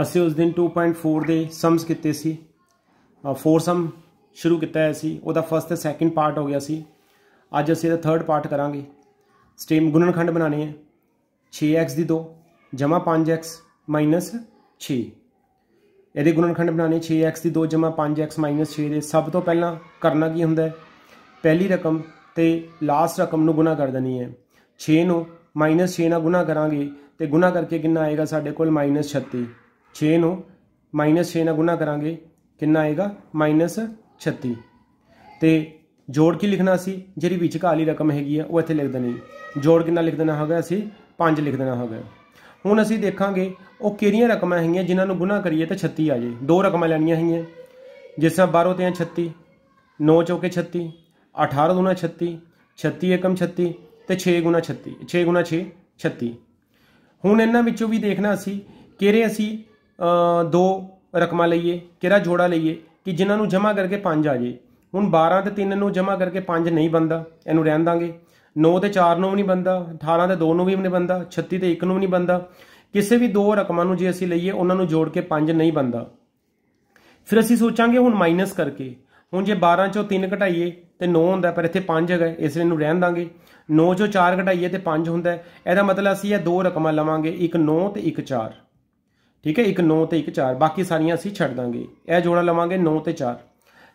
ਅਸੀਂ ਉਸ ਦਿਨ 2.4 ਦੇ ਸਮਸ ਕੀਤੇ ਸੀ ਫੋਰ ਸਮ ਸ਼ੁਰੂ ਕੀਤਾ ਹੈ ਸੀ ਉਹਦਾ ਫਸਟ ਤੇ ਸੈਕਿੰਡ ਪਾਰਟ ਹੋ ਗਿਆ ਸੀ ਅੱਜ ਅਸੀਂ ਇਹਦਾ ਥਰਡ ਪਾਰਟ ਕਰਾਂਗੇ ਸਟ੍ਰੀਮ ਗੁਣਨਖੰਡ ਬਣਾਣੇ ਹੈ 6x ਦੀ 2 5x 6 ਇਹਦੇ ਗੁਣਨਖੰਡ ਬਣਾਣੇ 6x ਦੀ 2 5x 6 ਦੇ ਸਭ ਤੋਂ ਪਹਿਲਾਂ ਕਰਨਾ ਕੀ ਹੁੰਦਾ ਹੈ ਪਹਿਲੀ ਰਕਮ ਤੇ ਲਾਸਟ ਰਕਮ ਨੂੰ ਗੁਣਾ ਕਰ ਦੇਣੀ ਹੈ 6 ਨੂੰ 6 ਨਾਲ ਗੁਣਾ ਕਰਾਂਗੇ ਤੇ ਗੁਣਾ ਕਰਕੇ ਕਿੰਨਾ ਆਏਗਾ ਸਾਡੇ ਕੋਲ 36 6 ਨੂੰ -6 ਨਾਲ ਗੁਣਾ ਕਰਾਂਗੇ ਕਿੰਨਾ ਆਏਗਾ -36 ਤੇ ਜੋੜ ਕੀ ਲਿਖਣਾ ਸੀ ਜਿਹੜੀ ਵਿਚਕਾਲੀ ਰਕਮ ਹੈਗੀ ਆ ਉਹ ਇੱਥੇ ਲਿਖ ਦੇਣੀ ਜੋੜ ਕਿੰਨਾ ਲਿਖ ਦੇਣਾ ਹੋਗਾ ਅਸੀਂ 5 ਲਿਖ ਦੇਣਾ ਹੋਗਾ ਹੁਣ ਅਸੀਂ ਦੇਖਾਂਗੇ ਉਹ ਕਿਹੜੀਆਂ ਰਕਮਾਂ ਹੈਗੀਆਂ ਜਿਨ੍ਹਾਂ ਨੂੰ ਗੁਣਾ ਕਰੀਏ ਤਾਂ 36 ਆ ਜਾਏ ਦੋ ਰਕਮਾਂ ਲੈਣੀਆਂ ਹੈਗੀਆਂ ਜਿਸ ਤਰ੍ਹਾਂ 12 ਤੇ 36 9 ਚੌਕੇ 36 18 ਗੁਣਾ 36 36 36 ਤੇ 6 ਗੁਣਾ 36 6 ਗੁਣਾ 6 36 ਹੁਣ ਇਹਨਾਂ ਵਿੱਚੋਂ ਵੀ ਦੇਖਣਾ ਸੀ ਕਿਹੜੇ ਅਸੀਂ ਦੋ ਰਕਮਾਂ ਲਈਏ ਕਿਹੜਾ ਜੋੜਾ ਲਈਏ ਕਿ ਜਿਨ੍ਹਾਂ ਨੂੰ ਜਮ੍ਹਾਂ ਕਰਕੇ 5 ਆ ਜੇ ਹੁਣ 12 ਤੇ 3 ਨੂੰ ਜਮ੍ਹਾਂ ਕਰਕੇ 5 ਨਹੀਂ ਬੰਦਾ ਇਹਨੂੰ ਰਹਿਣ ਦਾਂਗੇ 9 ਤੇ 4 ਨੂੰ ਵੀ ਨਹੀਂ ਬੰਦਾ 18 ਤੇ 2 ਨੂੰ ਵੀ ਨਹੀਂ ਬੰਦਾ 36 ਤੇ 1 ਨੂੰ ਵੀ ਨਹੀਂ ਬੰਦਾ ਕਿਸੇ ਵੀ ਦੋ ਰਕਮਾਂ ਨੂੰ ਜੇ ਅਸੀਂ ਲਈਏ ਉਹਨਾਂ ਨੂੰ ਜੋੜ ਕੇ 5 ਨਹੀਂ ਬੰਦਾ ਫਿਰ ਅਸੀਂ ਸੋਚਾਂਗੇ ਹੁਣ ਮਾਈਨਸ ਕਰਕੇ ਹੁਣ ਜੇ 12 ਚੋਂ 3 ਘਟਾਈਏ ਤੇ 9 ਹੁੰਦਾ ਪਰ ਇੱਥੇ 5 ਹੈਗਾ ਇਸ ਲਈ ਇਹਨੂੰ ਰਹਿਣ ਦਾਂਗੇ 9 ਚੋਂ 4 ਘਟਾਈਏ ਤੇ 5 ਹੁੰਦਾ ਇਹਦਾ ਮਤਲਬ ਅਸੀਂ ਇਹ ਦੋ ਰਕਮਾਂ ਲਵਾਂਗੇ ਇੱਕ 9 ਤੇ ਇੱਕ 4 ਠੀਕ ਹੈ ਇੱਕ 9 ਤੇ ਇੱਕ 4 ਬਾਕੀ ਸਾਰੀਆਂ ਅਸੀਂ ਛੱਡ ਦਾਂਗੇ ਇਹ ਜੋੜਾ ਲਵਾਂਗੇ 9 ਤੇ 4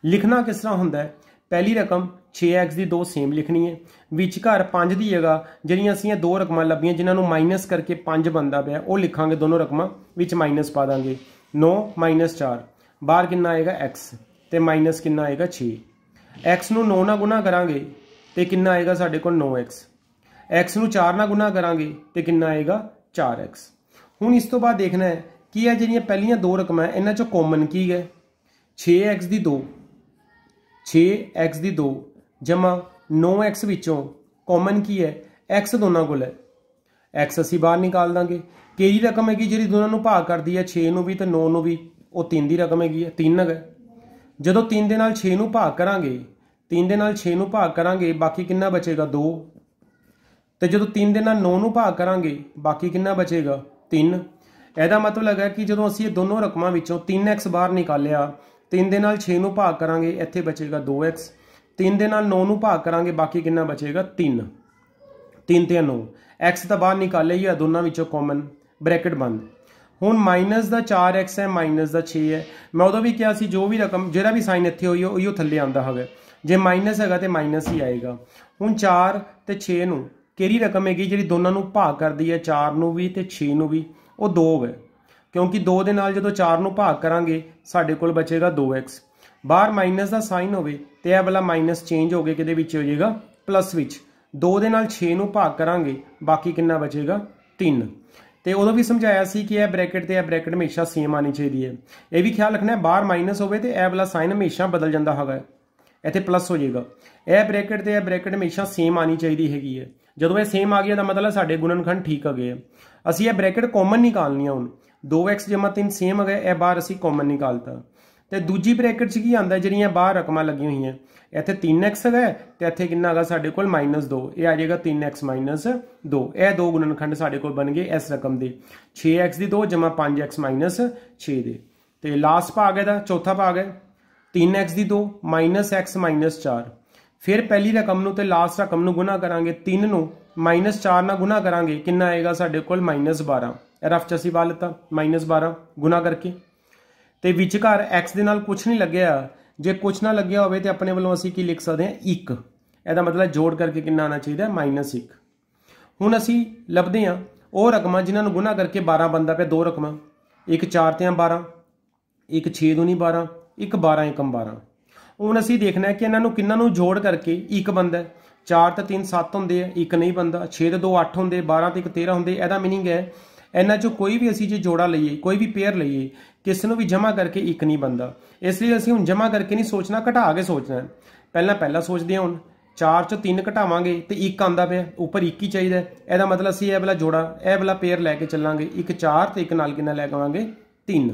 ਲਿਖਣਾ ਕਿਸ ਤਰ੍ਹਾਂ ਹੁੰਦਾ ਹੈ ਪਹਿਲੀ ਰਕਮ 6x ਦੀ 2 ਸੇਮ ਲਿਖਣੀ ਹੈ ਵਿਚਕਾਰ 5 ਦੀ ਜਗ੍ਹਾ ਜਿਹੜੀਆਂ ਅਸੀਂ ਇਹ ਦੋ ਰਕਮਾਂ ਲੱਭੀਆਂ ਜਿਨ੍ਹਾਂ ਨੂੰ ਮਾਈਨਸ ਕਰਕੇ 5 ਬੰਦਾ ਪਿਆ ਉਹ ਲਿਖਾਂਗੇ ਦੋਨੋਂ ਰਕਮਾਂ ਵਿੱਚ ਮਾਈਨਸ ਪਾ ਦਾਂਗੇ 9 4 ਬਾਹਰ ਕਿੰਨਾ ਆਏਗਾ x ਤੇ ਮਾਈਨਸ ਕਿੰਨਾ ਆਏਗਾ 6 x ਨੂੰ 9 ਨਾਲ ਗੁਣਾ ਕਰਾਂਗੇ ਤੇ ਕਿੰਨਾ ਆਏਗਾ ਸਾਡੇ ਕੋਲ 9x x ਨੂੰ 4 ਨਾਲ ਗੁਣਾ ਕਰਾਂਗੇ ਤੇ ਕਿੰਨਾ ਆਏਗਾ 4x ਹੁਣ ਇਸ ਤੋਂ ਬਾਅਦ ਦੇਖਣਾ ਹੈ ਕੀ ਹੈ ਜਿਹੜੀਆਂ ਪਹਿਲੀਆਂ ਦੋ ਰਕਮਾਂ ਇਹਨਾਂ ਚੋਂ ਕਾਮਨ ਕੀ ਹੈ 6x ਦੀ 2 6x ਦੀ 2 ਜਮਾ 9x ਵਿੱਚੋਂ ਕਾਮਨ ਕੀ ਹੈ x ਦੋਨਾਂ ਕੋਲ ਹੈ x ਅਸੀਂ ਬਾਹਰ ਨਿਕਾਲ ਦਾਂਗੇ ਕਿਹੜੀ ਰਕਮ ਹੈਗੀ ਜਿਹੜੀ ਦੋਨਾਂ ਨੂੰ ਭਾਗ ਕਰਦੀ ਹੈ 6 ਨੂੰ ਵੀ ਤੇ 9 ਨੂੰ ਵੀ ਉਹ 3 ਦੀ ਰਕਮ ਹੈਗੀ ਹੈ 3 ਹੈ ਜਦੋਂ 3 ਦੇ ਨਾਲ 6 ਨੂੰ ਭਾਗ ਕਰਾਂਗੇ 3 ਦੇ ਨਾਲ 6 ਨੂੰ ਭਾਗ ਕਰਾਂਗੇ ਬਾਕੀ ਕਿੰਨਾ ਬਚੇਗਾ 2 ਤੇ ਜਦੋਂ 3 ਦੇ ਨਾਲ 9 ਨੂੰ ਭਾਗ ਕਰਾਂਗੇ ਬਾਕੀ ਕਿੰਨਾ ਬਚੇਗਾ 3 ਇਹਦਾ ਮਤਲਬ ਹੈ ਕਿ ਜਦੋਂ ਅਸੀਂ ਇਹ ਦੋਨੋਂ ਰਕਮਾਂ ਵਿੱਚੋਂ 3x ਬਾਹਰ ਨਿਕਾਲਿਆ 3 ਦੇ ਨਾਲ 6 ਨੂੰ ਭਾਗ ਕਰਾਂਗੇ ਇੱਥੇ ਬਚੇਗਾ 2x 3 ਦੇ ਨਾਲ 9 ਨੂੰ ਭਾਗ ਕਰਾਂਗੇ ਬਾਕੀ ਕਿੰਨਾ ਬਚੇਗਾ 3 3 ਤੇ 9 x ਤਾਂ ਬਾਹਰ ਨਿਕਾਲਿਆ ਹੀ ਆ ਦੋਨਾਂ ਵਿੱਚੋਂ ਕਾਮਨ ਬ੍ਰੈਕਟ ਬੰਦ ਹੁਣ ਮਾਈਨਸ ਦਾ 4x ਹੈ ਮਾਈਨਸ ਦਾ 6 ਹੈ ਮੈਂ ਉਦੋਂ ਵੀ ਕਿਹਾ ਸੀ ਜੋ ਵੀ ਰਕਮ ਜਿਹੜਾ ਵੀ ਸਾਈਨ ਇੱਥੇ ਹੋਈ ਉਹ ਥੱਲੇ ਆਂਦਾ ਹੋਵੇ ਜੇ ਮਾਈਨਸ ਹੈਗਾ ਤੇ ਮਾਈਨਸ ਹੀ ਆਏਗਾ ਹੁਣ 4 ਤੇ 6 ਨੂੰ ਕਿਹੜੀ ਰਕਮ ਹੈਗੀ ਜਿਹੜੀ ਦੋਨਾਂ ਨੂੰ ਭਾਗ ਕਰਦੀ ਹੈ 4 ਨੂੰ ਵੀ ਤੇ 6 ਨੂੰ ਵੀ ਉਹ 2 ਹੈ ਕਿਉਂਕਿ 2 ਦੇ ਨਾਲ ਜਦੋਂ 4 ਨੂੰ ਭਾਗ ਕਰਾਂਗੇ ਸਾਡੇ ਕੋਲ ਬਚੇਗਾ 2x ਬਾਹਰ ਮਾਈਨਸ ਦਾ ਸਾਈਨ ਹੋਵੇ ਤੇ ਇਹ ਵਾਲਾ ਮਾਈਨਸ ਚੇਂਜ ਹੋ ਕੇ ਕਿਹਦੇ ਵਿੱਚ ਹੋ ਜਾਏਗਾ ਪਲੱਸ ਵਿੱਚ 2 ਦੇ ਨਾਲ 6 ਨੂੰ ਭਾਗ ਕਰਾਂਗੇ ਬਾਕੀ ਕਿੰਨਾ ਬਚੇਗਾ 3 ਤੇ ਉਦੋਂ ਵੀ ਸਮਝਾਇਆ ਸੀ ਕਿ ਇਹ ਬ੍ਰੈਕਟ ਤੇ ਇਹ ਬ੍ਰੈਕਟ ਹਮੇਸ਼ਾ ਸੇਮ ਆਣੀ ਚਾਹੀਦੀ ਹੈ ਇਹ ਵੀ ਖਿਆਲ ਰੱਖਣਾ ਹੈ ਬਾਹਰ ਮਾਈਨਸ ਹੋਵੇ ਤੇ ਇਹ ਵਾਲਾ ਸਾਈਨ ਹਮੇਸ਼ਾ ਬਦਲ ਜਾਂਦਾ ਹੈਗਾ ਇੱਥੇ ਪਲੱਸ ਹੋ ਜਾਏਗਾ ਇਹ ਬ੍ਰੈਕਟ ਤੇ ਇਹ ਬ੍ਰੈਕਟ ਹਮੇਸ਼ਾ ਸੇਮ ਆਣੀ ਚਾਹੀਦੀ ਹੈਗੀ ਹੈ ਜਦੋਂ ਇਹ ਸੇਮ ਆ ਗਿਆ ਤਾਂ ਮਤਲਬ ਸਾਡੇ ਗੁਣਨਖੰਡ ਠੀਕ ਆ ਗਏ ਅਸੀਂ ਇਹ ਬ੍ਰੈਕਟ ਕਾਮਨ ਨਿਕਾਲਣੀ ਆ ਹੁਣ 2x 3 ਸੇਮ ਆ ਗਿਆ ਇਹ ਬਾਹਰ ਅਸੀਂ ਕਾਮਨ ਨਿਕਾਲਤਾ ਤੇ ਦੂਜੀ ਬ੍ਰੈਕਟ 'ਚ ਕੀ ਆਂਦਾ ਜਿਹੜੀਆਂ ਬਾਹਰ ਰਕਮਾਂ ਲੱਗੀਆਂ ਹੋਈਆਂ ਇੱਥੇ 3x ਹੈ ਤੇ ਇੱਥੇ ਕਿੰਨਾ ਹੈਗਾ ਸਾਡੇ ਕੋਲ -2 ਇਹ ਆ ਜਾਏਗਾ 3x 2 ਇਹ ਦੋ ਗੁਣਨਖੰਡ ਸਾਡੇ ਕੋਲ ਬਣ ਗਏ ਇਸ ਰਕਮ ਦੇ 6x ਦੀ 2 5x 6 ਦੇ ਤੇ ਲਾਸਟ ਭਾਗ ਹੈ ਦਾ ਚੌਥਾ ਭਾਗ ਹੈ 3x ਦੀ 2 x 4 ਫਿਰ ਪਹਿਲੀ ਰਕਮ ਨੂੰ ਤੇ ਲਾਸਟ ਰਕਮ ਨੂੰ ਗੁਣਾ ਕਰਾਂਗੇ 3 ਨੂੰ 4 ਨਾਲ ਗੁਣਾ ਕਰਾਂਗੇ ਕਿੰਨਾ ਆਏਗਾ ਸਾਡੇ ਕੋਲ 12 ਰਫ ਚ ਅਸੀਂ ਪਾ 12 ਗੁਣਾ ਕਰਕੇ ਤੇ ਵਿਚਕਾਰ x ਦੇ ਨਾਲ ਕੁਝ ਨਹੀਂ ਲੱਗਿਆ ਜੇ ਕੁਝ ਨਾ ਲੱਗਿਆ ਹੋਵੇ ਤੇ ਆਪਣੇ ਵੱਲੋਂ ਅਸੀਂ ਕੀ ਲਿਖ ਸਕਦੇ ਹਾਂ 1 ਇਹਦਾ ਮਤਲਬ ਜੋੜ ਕਰਕੇ ਕਿੰਨਾ ਆਣਾ ਚਾਹੀਦਾ ਹੈ -1 ਹੁਣ ਅਸੀਂ ਲੱਭਦੇ ਹਾਂ ਉਹ ਰਕਮਾਂ ਜਿਨ੍ਹਾਂ ਨੂੰ ਗੁਣਾ ਕਰਕੇ 12 ਬੰਦਾ ਪਿਆ ਦੋ ਰਕਮਾਂ ਇੱਕ 4 ਤੇ 12 ਇੱਕ 6 ਦੂਣੀ 12 ਇੱਕ 12 ਇੱਕ 12 ਹੁਣ ਅਸੀਂ ਦੇਖਣਾ ਹੈ ਕਿ ਇਹਨਾਂ ਨੂੰ ਕਿੰਨਾਂ ਨੂੰ ਜੋੜ ਕਰਕੇ ਇੱਕ ਬੰਦਾ ਹੈ 4 ਤੇ 3 7 ਹੁੰਦੇ ਆ ਇੱਕ ਨਹੀਂ ਬੰਦਾ 6 ਤੇ 2 8 ਹੁੰਦੇ 12 ਤੇ 1 13 ਹੁੰਦੇ ਇਹਦਾ मीनिंग ਹੈ ਇਹਨਾਂ ਚੋਂ ਕੋਈ ਵੀ ਅਸੀਂ ਜੇ ਜੋੜਾ ਲਈਏ ਕੋਈ ਵੀ ਪੇਅਰ ਲਈਏ ਕਿਸੇ ਨੂੰ ਵੀ ਜਮਾ ਕਰਕੇ ਇੱਕ ਨਹੀਂ ਬੰਦਾ ਇਸ ਲਈ ਅਸੀਂ ਹੁਣ ਜਮਾ ਕਰਕੇ ਨਹੀਂ ਸੋਚਣਾ ਘਟਾ ਕੇ ਸੋਚਣਾ ਹੈ ਪਹਿਲਾਂ ਪਹਿਲਾਂ ਸੋਚਦੇ ਹਾਂ ਹੁਣ 4 ਚੋਂ 3 ਘਟਾਵਾਂਗੇ ਤੇ ਇੱਕ ਆਂਦਾ ਪਿਆ ਉੱਪਰ ਇੱਕ ਹੀ ਚਾਹੀਦਾ ਇਹਦਾ ਮਤਲਬ ਅਸੀਂ ਇਹ ਵਾਲਾ ਜੋੜਾ ਇਹ ਵਾਲਾ ਪੇਅਰ ਲੈ ਕੇ ਚੱਲਾਂਗੇ ਇੱਕ 4 ਤੇ ਇੱਕ ਨਾਲ ਕਿੰਨਾ ਲੈ ਕੇ ਆਵਾਂਗੇ 3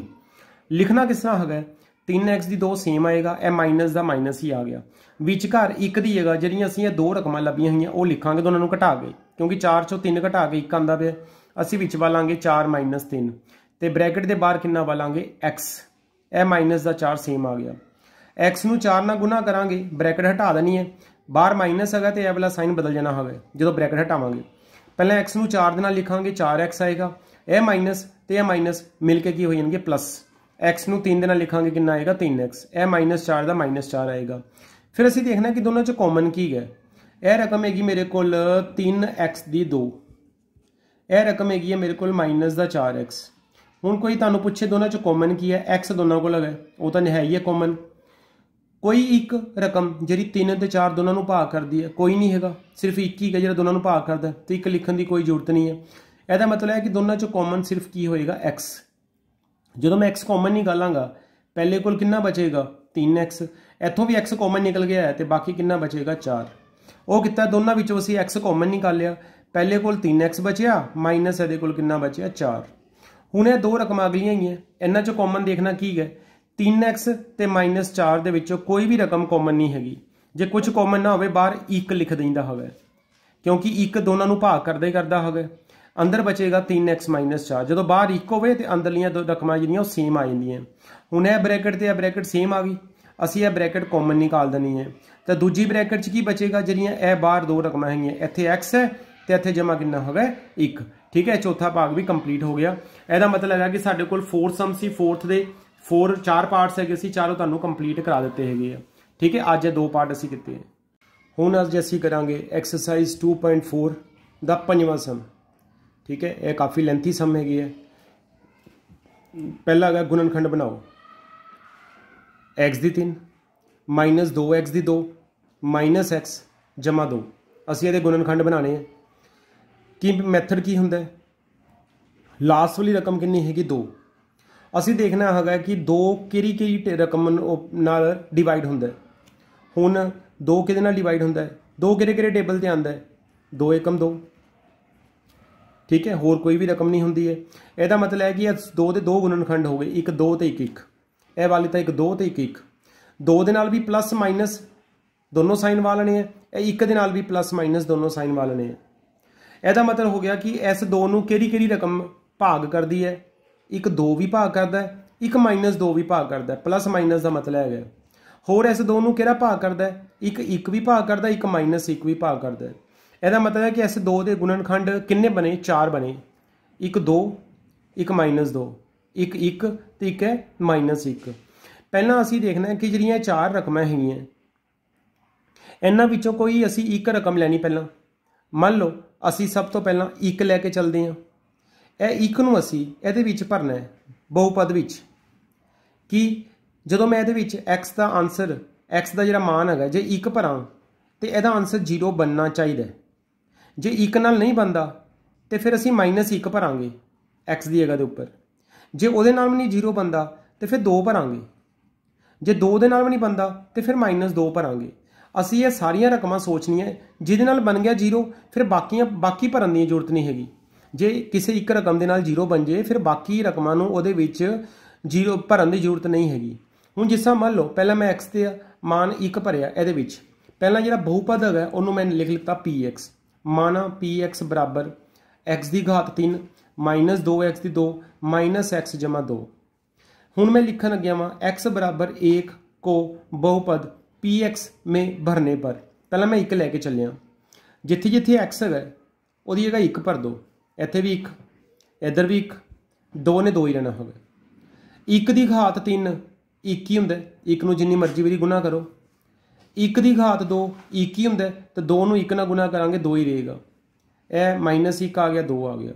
ਲਿਖਣਾ ਕਿਸ ਤਰ੍ਹਾਂ ਹੈਗਾ 3x ਦੀ 2 ਸੇਮ ਆਏਗਾ ਇਹ ਮਾਈਨਸ ਦਾ ਮਾਈਨਸ ਹੀ ਆ ਗਿਆ ਵਿਚਕਾਰ 1 ਦੀ ਜਗ੍ਹਾ ਜਿਹੜੀਆਂ ਅਸੀਂ ਇਹ ਦੋ ਰਕਮਾਂ ਲੱਭੀਆਂ ਹੋਈਆਂ ਉਹ ਲਿਖਾਂਗੇ ਦੋਨਾਂ ਨੂੰ ਘਟਾ ਕੇ ਕਿਉਂਕਿ 4 ਚੋਂ 3 ਘਟਾ ਕੇ 1 ਆਂਦਾ ਪਿਆ ਅਸੀਂ ਵਿੱਚ ਵਾਲਾਂਗੇ 4 3 ਤੇ ਬ੍ਰੈਕਟ ਦੇ ਬਾਹਰ ਕਿੰਨਾ ਵਾਲਾਂਗੇ x ਇਹ ਮਾਈਨਸ ਦਾ 4 ਸੇਮ ਆ ਗਿਆ x ਨੂੰ 4 ਨਾਲ ਗੁਣਾ ਕਰਾਂਗੇ ਬ੍ਰੈਕਟ ਹਟਾ ਦੇਣੀ ਹੈ ਬਾਹਰ ਮਾਈਨਸ ਹੈਗਾ ਤੇ ਇਹ ਵਾਲਾ ਸਾਈਨ ਬਦਲ ਜਾਣਾ ਹੋਵੇ ਜਦੋਂ ਬ੍ਰੈਕਟ ਹਟਾਵਾਂਗੇ ਪਹਿਲਾਂ x ਨੂੰ 4 ਦੇ ਨਾਲ ਲਿਖਾਂਗੇ 4x ਆਏਗਾ ਇਹ ਮਾਈਨਸ ਤੇ ਇਹ ਮਾਈਨਸ ਮਿਲ ਕੇ ਕੀ ਹੋ ਜਾਣਗੇ ਪਲੱਸ x ਨੂੰ 3 ਦੇ ਨਾਲ ਲਿਖਾਂਗੇ ਕਿੰਨਾ ਆਏਗਾ 3x ਇਹ -4 ਦਾ -4 ਆਏਗਾ ਫਿਰ ਅਸੀਂ ਦੇਖਣਾ ਕਿ ਦੋਨਾਂ ਚ ਕਾਮਨ ਕੀ ਹੈ ਇਹ ਰਕਮ ਹੈਗੀ ਮੇਰੇ ਕੋਲ 3x ਦੀ 2 ਇਹ ਰਕਮ ਹੈਗੀ ਹੈ ਮੇਰੇ ਕੋਲ ਮਾਈਨਸ ਦਾ 4x ਹੁਣ ਕੋਈ ਤੁਹਾਨੂੰ ਪੁੱਛੇ ਦੋਨਾਂ ਚ ਕਾਮਨ ਕੀ ਹੈ x ਦੋਨਾਂ ਕੋਲ ਹੈ ਉਹ ਤਾਂ ਹੈ ਹੀ ਹੈ ਕਾਮਨ ਕੋਈ ਇੱਕ ਰਕਮ ਜਿਹੜੀ 3 ਤੇ 4 ਦੋਨਾਂ ਨੂੰ ਭਾਗ ਕਰਦੀ ਹੈ ਕੋਈ ਨਹੀਂ ਹੈਗਾ ਸਿਰਫ ਇੱਕ ਹੀ ਹੈ ਜਿਹੜਾ ਦੋਨਾਂ ਨੂੰ ਭਾਗ ਕਰਦਾ ਤੇ ਇੱਕ ਲਿਖਣ ਦੀ ਕੋਈ ਜ਼ਰੂਰਤ ਨਹੀਂ ਹੈ ਇਹਦਾ ਮਤਲਬ ਹੈ ਕਿ ਦੋਨਾਂ ਚ ਕਾਮਨ ਸਿਰਫ ਕੀ ਹੋਏਗਾ x ਜਦੋਂ ਮੈਂ x ਕਾਮਨ ਨਿਕਾਲਾਂਗਾ ਪਹਿਲੇ ਕੋਲ ਕਿੰਨਾ ਬਚੇਗਾ 3x ਇੱਥੋਂ ਵੀ x ਕਾਮਨ ਨਿਕਲ ਗਿਆ ਹੈ ਤੇ ਬਾਕੀ ਕਿੰਨਾ ਬਚੇਗਾ 4 ਉਹ ਕੀਤਾ ਦੋਨਾਂ ਵਿੱਚੋਂ ਅਸੀਂ x ਕਾਮਨ ਨਿਕਾਲਿਆ ਪਹਿਲੇ ਕੋਲ 3x ਬਚਿਆ ਮਾਈਨਸ ਇਹਦੇ ਕੋਲ ਕਿੰਨਾ ਬਚਿਆ 4 ਹੁਣ ਇਹ ਦੋ ਰਕਮਾਂ ਅਗਲੀਆਂ ਹੀ ਹੈ ਇਹਨਾਂ ਚੋਂ ਕਾਮਨ ਦੇਖਣਾ ਕੀ ਹੈ 3x ਤੇ -4 ਦੇ ਵਿੱਚੋਂ ਕੋਈ ਵੀ ਰਕਮ ਕਾਮਨ ਨਹੀਂ ਹੈਗੀ ਜੇ ਕੁਝ ਕਾਮਨ ਨਾ ਹੋਵੇ ਬਾਹਰ 1 ਲਿਖ ਦਿੰਦਾ ਹੋਵੇ ਕਿਉਂਕਿ 1 ਦੋਨਾਂ ਨੂੰ ਭਾਗ ਕਰਦੇ ਕਰਦਾ ਹੋਵੇ ਅੰਦਰ ਬਚੇਗਾ 3x 4 ਜਦੋਂ ਬਾਹਰ ਇਕੋ ਹੋਵੇ ਤੇ ਅੰਦਰਲੀਆਂ ਦੋ ਰਕਮਾਂ ਜਿਹੜੀਆਂ ਉਹ ਸੇਮ ਆ ਜਾਂਦੀਆਂ ਹੁਣ ਇਹ ਬ੍ਰੈਕਟ ਤੇ ਇਹ ਬ੍ਰੈਕਟ ਸੇਮ ਆ ਗਈ ਅਸੀਂ ਇਹ ਬ੍ਰੈਕਟ ਕਾਮਨ ਨਿਕਾਲ ਦਣੀ ਹੈ ਤਾਂ ਦੂਜੀ ਬ੍ਰੈਕਟ 'ਚ ਕੀ ਬਚੇਗਾ ਜਿਹੜੀਆਂ ਇਹ ਬਾਹਰ ਦੋ ਰਕਮਾਂ ਹੈਗੀਆਂ ਇੱਥੇ x ਹੈ ਤੇ ਇੱਥੇ ਜਮਾ ਕਿੰਨਾ ਹੋਵੇ 1 ਠੀਕ ਹੈ ਚੌਥਾ ਭਾਗ ਵੀ ਕੰਪਲੀਟ ਹੋ ਗਿਆ ਇਹਦਾ ਮਤਲਬ ਹੈ ਕਿ ਸਾਡੇ ਕੋਲ 4 ਸਮ ਸੀ 4th ਦੇ 4 ਚਾਰ ਪਾਰਟਸ ਹੈਗੇ ਸੀ ਚਾਰੋਂ ਤੁਹਾਨੂੰ ਕੰਪਲੀਟ ਕਰਾ ਦਿੱਤੇ ਹੈਗੇ ਆ ਠੀਕ ਹੈ ਅੱਜ ਇਹ ਦੋ ਪਾਰਟ ਅਸੀਂ ਕੀਤੇ ਹੁਣ ਅੱਜ ਅਸੀਂ ਕਰਾਂਗੇ ਐਕਸਰਸਾਈਜ਼ 2.4 ਦਾ ਪੰਜਵਾਂ ਸਮ ਠੀਕ ਹੈ ਇਹ ਕਾਫੀ ਲੈਂਥੀ ਸਮ ਹੈਗੀ ਹੈ ਪਹਿਲਾ ਹੈਗਾ ਗੁਣਨਖੰਡ ਬਣਾਓ x ਦੀ 3 2x ਦੀ 2 x ਜਮਾ 2 ਅਸੀਂ ਇਹਦੇ ਗੁਣਨਖੰਡ ਬਣਾਣੇ ਆ ਕੀ ਮੈਥਡ ਕੀ ਹੁੰਦਾ ਲਾਸਟ ਵਾਲੀ ਰਕਮ ਕਿੰਨੀ ਹੈਗੀ 2 ਅਸੀਂ ਦੇਖਣਾ ਹੈਗਾ ਕਿ 2 ਕਿਹੜੀ ਕਿਹੜੀ ਰਕਮ ਨਾਲ ਡਿਵਾਈਡ ਹੁੰਦਾ ਹੁਣ 2 ਕਿਹਦੇ ਨਾਲ ਡਿਵਾਈਡ ਹੁੰਦਾ 2 ਕਿਹੜੇ ਕਿਹੜੇ ਟੇਬਲ ਤੇ ਆਂਦਾ 2 1 2 ਠੀਕ ਹੈ ਹੋਰ ਕੋਈ ਵੀ ਰਕਮ ਨਹੀਂ ਹੁੰਦੀ ਹੈ ਇਹਦਾ ਮਤਲਬ ਹੈ ਕਿ ਇਹ 2 ਦੇ ਦੋ ਗੁਣਨਖੰਡ ਹੋ ਗਏ 1 2 ਤੇ 1 1 ਇਹ ਵਾਲੀ ਤਾਂ 1 2 ਤੇ 1 1 2 ਦੇ ਨਾਲ ਵੀ ਪਲੱਸ ਮਾਈਨਸ ਦੋਨੋਂ ਸਾਈਨ ਵਾਲਣੇ ਆ ਇਹ 1 ਦੇ ਨਾਲ ਵੀ ਪਲੱਸ ਮਾਈਨਸ ਦੋਨੋਂ ਸਾਈਨ ਵਾਲਣੇ ਆ ਇਹਦਾ ਮਤਲਬ ਹੋ ਗਿਆ ਕਿ ਇਸ 2 ਨੂੰ ਕਿਹੜੀ ਕਿਹੜੀ ਰਕਮ ਭਾਗ ਕਰਦੀ ਹੈ 1 2 ਵੀ ਭਾਗ ਕਰਦਾ ਹੈ ਇੱਕ ਮਾਈਨਸ 2 ਵੀ ਭਾਗ ਕਰਦਾ ਹੈ ਪਲੱਸ ਮਾਈਨਸ ਦਾ ਮਤਲਬ ਹੈਗਾ ਹੋਰ ਇਸ 2 ਨੂੰ ਕਿਹੜਾ ਭਾਗ ਕਰਦਾ ਹੈ ਇੱਕ 1 ਵੀ ਭਾਗ ਕਰਦਾ ਇੱਕ ਮਾਈਨਸ 1 ਵੀ ਭਾਗ ਕਰਦਾ ਹੈ ਇਹਦਾ ਮਤਲਬ ਹੈ ਕਿ ਐਸੇ 2 ਦੇ ਗੁਣਨਖੰਡ ਕਿੰਨੇ ਬਣੇ 4 ਬਣੇ ਇੱਕ 2 ਇੱਕ -2 ਇੱਕ 1 ਤੇ ਇੱਕ ਹੈ -1 ਪਹਿਲਾਂ ਅਸੀਂ ਦੇਖਣਾ ਹੈ ਕਿ ਜਿਹੜੀਆਂ ਚਾਰ ਰਕਮਾਂ ਹੈਗੀਆਂ ਇਹਨਾਂ ਵਿੱਚੋਂ ਕੋਈ ਅਸੀਂ ਇੱਕ ਰਕਮ ਲੈਣੀ ਪਹਿਲਾਂ ਮੰਨ ਲਓ ਅਸੀਂ ਸਭ ਤੋਂ ਪਹਿਲਾਂ 1 ਲੈ ਕੇ ਚੱਲਦੇ ਹਾਂ ਇਹ 1 ਨੂੰ ਅਸੀਂ ਇਹਦੇ ਵਿੱਚ ਭਰਨਾ ਹੈ ਬਹੁਪਦ ਵਿੱਚ ਕਿ ਜਦੋਂ ਮੈਂ ਇਹਦੇ ਵਿੱਚ x ਦਾ ਆਨਸਰ x ਦਾ ਜਿਹੜਾ ਮਾਨ ਹੈਗਾ ਜੇ 1 ਭਰਾਂ ਤੇ ਇਹਦਾ ਆਨਸਰ 0 ਬੰਨਣਾ ਚਾਹੀਦਾ ਹੈ ਜੇ 1 ਨਾਲ ਨਹੀਂ ਬੰਦਾ ਤੇ ਫਿਰ ਅਸੀਂ -1 ਭਰਾਂਗੇ x ਦੀ ਜਗ੍ਹਾ ਦੇ ਉੱਪਰ ਜੇ ਉਹਦੇ ਨਾਲ ਵੀ ਨਹੀਂ 0 ਬੰਦਾ ਤੇ ਫਿਰ 2 ਭਰਾਂਗੇ ਜੇ 2 ਦੇ ਨਾਲ ਵੀ ਨਹੀਂ ਬੰਦਾ ਤੇ ਫਿਰ -2 ਭਰਾਂਗੇ ਅਸੀਂ ਇਹ ਸਾਰੀਆਂ ਰਕਮਾਂ ਸੋਚਣੀਆਂ ਜਿਹਦੇ ਨਾਲ ਬਣ ਗਿਆ 0 ਫਿਰ ਬਾਕੀਆਂ ਬਾਕੀ ਭਰਨ ਦੀ ਜ਼ਰੂਰਤ ਨਹੀਂ ਹੈਗੀ ਜੇ ਕਿਸੇ ਇੱਕ ਰਕਮ ਦੇ ਨਾਲ 0 ਬਣ ਜੇ ਫਿਰ ਬਾਕੀ ਰਕਮਾਂ ਨੂੰ ਉਹਦੇ ਵਿੱਚ 0 ਭਰਨ ਦੀ ਜ਼ਰੂਰਤ ਨਹੀਂ ਹੈਗੀ ਹੁਣ ਜਿਸ ਤਰ੍ਹਾਂ ਮੰਨ ਲਓ ਪਹਿਲਾਂ ਮੈਂ x ਤੇ ਮਾਨ 1 ਭਰਿਆ ਇਹਦੇ ਵਿੱਚ ਪਹਿਲਾਂ ਜਿਹੜਾ ਬਹੁਪਦ ਹੈਗਾ ਉਹਨੂੰ ਮੈਂ ਲਿਖ ਲਿੱਤਾ px ਮਾਨਾ px ਬਰਾਬਰ x ਦੀ ਘਾਤ 3 2x ਦੀ 2 x ਜਮਾ 2 ਹੁਣ ਮੈਂ ਲਿਖਣ ਲੱਗਿਆ ਵਾਂ x ਬਰਾਬਰ 1 ਕੋ ਬਹੁਪਦ px ਮੇ ਭਰਨੇ ਪਰ ਪਹਿਲਾਂ ਮੈਂ 1 ਲੈ ਕੇ ਚੱਲਿਆ ਜਿੱਥੇ ਜਿੱਥੇ x ਹੈ ਉਹਦੀ ਜਗ੍ਹਾ 1 ਭਰ ਦੋ ਇੱਥੇ ਵੀ 1 ਇੱਧਰ ਵੀ 1 ਦੋ ਨੇ ਦੋ ਹੀ ਰਹਿਣਾ ਹੋਵੇ 1 ਦੀ ਘਾਤ 3 1 ਹੀ ਹੁੰਦਾ 1 ਨੂੰ ਜਿੰਨੀ ਮਰਜ਼ੀ ਵਾਰੀ ਗੁਣਾ ਕਰੋ 1 ਦੀ ਘਾਤ 2 1 ਹੀ ਹੁੰਦਾ ਤੇ ਦੋ ਨੂੰ ਇੱਕ ਨਾਲ ਗੁਣਾ ਕਰਾਂਗੇ ਦੋ ਹੀ ਰਹੇਗਾ ਇਹ -1 ਆ ਗਿਆ 2 ਆ ਗਿਆ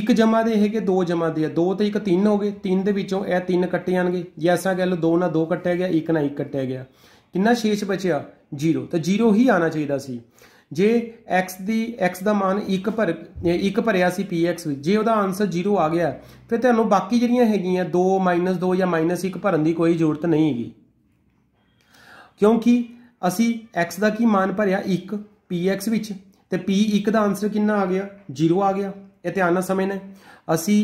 1 ਜਮਾ ਦੇ ਹੈਗੇ 2 ਜਮਾ ਦੇ ਆ ਦੋ ਤੇ ਇੱਕ 3 ਹੋ ਗਏ 3 ਦੇ ਵਿੱਚੋਂ ਇਹ 3 ਕੱਟੇ ਜਾਣਗੇ ਜੇ ਐਸਾ ਕਹਿ ਦੋ ਨਾਲ ਦੋ ਕੱਟਿਆ ਗਿਆ ਇੱਕ ਨਾਲ ਇੱਕ ਕੱਟਿਆ ਗਿਆ ਕਿੰਨਾ ਸ਼ੇਸ਼ ਬਚਿਆ 0 ਤਾਂ 0 ਹੀ ਆਣਾ ਚਾਹੀਦਾ ਸੀ ਜੇ x ਦੀ x ਦਾ ਮਾਨ 1 ਭਰ 1 ਭਰਿਆ ਸੀ px ਵਿੱਚ ਜੇ ਉਹਦਾ ਆਨਸਰ 0 ਆ ਗਿਆ ਫਿਰ ਤੁਹਾਨੂੰ ਬਾਕੀ ਜਿਹੜੀਆਂ ਹੈਗੀਆਂ 2 2 ਜਾਂ 1 ਭਰਨ ਦੀ ਕੋਈ ਜ਼ਰੂਰਤ ਨਹੀਂ ਹੈਗੀ ਕਿਉਂਕਿ ਅਸੀਂ x ਦਾ ਕੀ ਮਾਨ ਭਰਿਆ 1 px ਵਿੱਚ ਤੇ p 1 ਦਾ ਆਨਸਰ ਕਿੰਨਾ ਆ ਗਿਆ 0 ਆ ਗਿਆ ਇਹ ਧਿਆਨ ਨਾਲ ਸਮਝਣਾ ਅਸੀਂ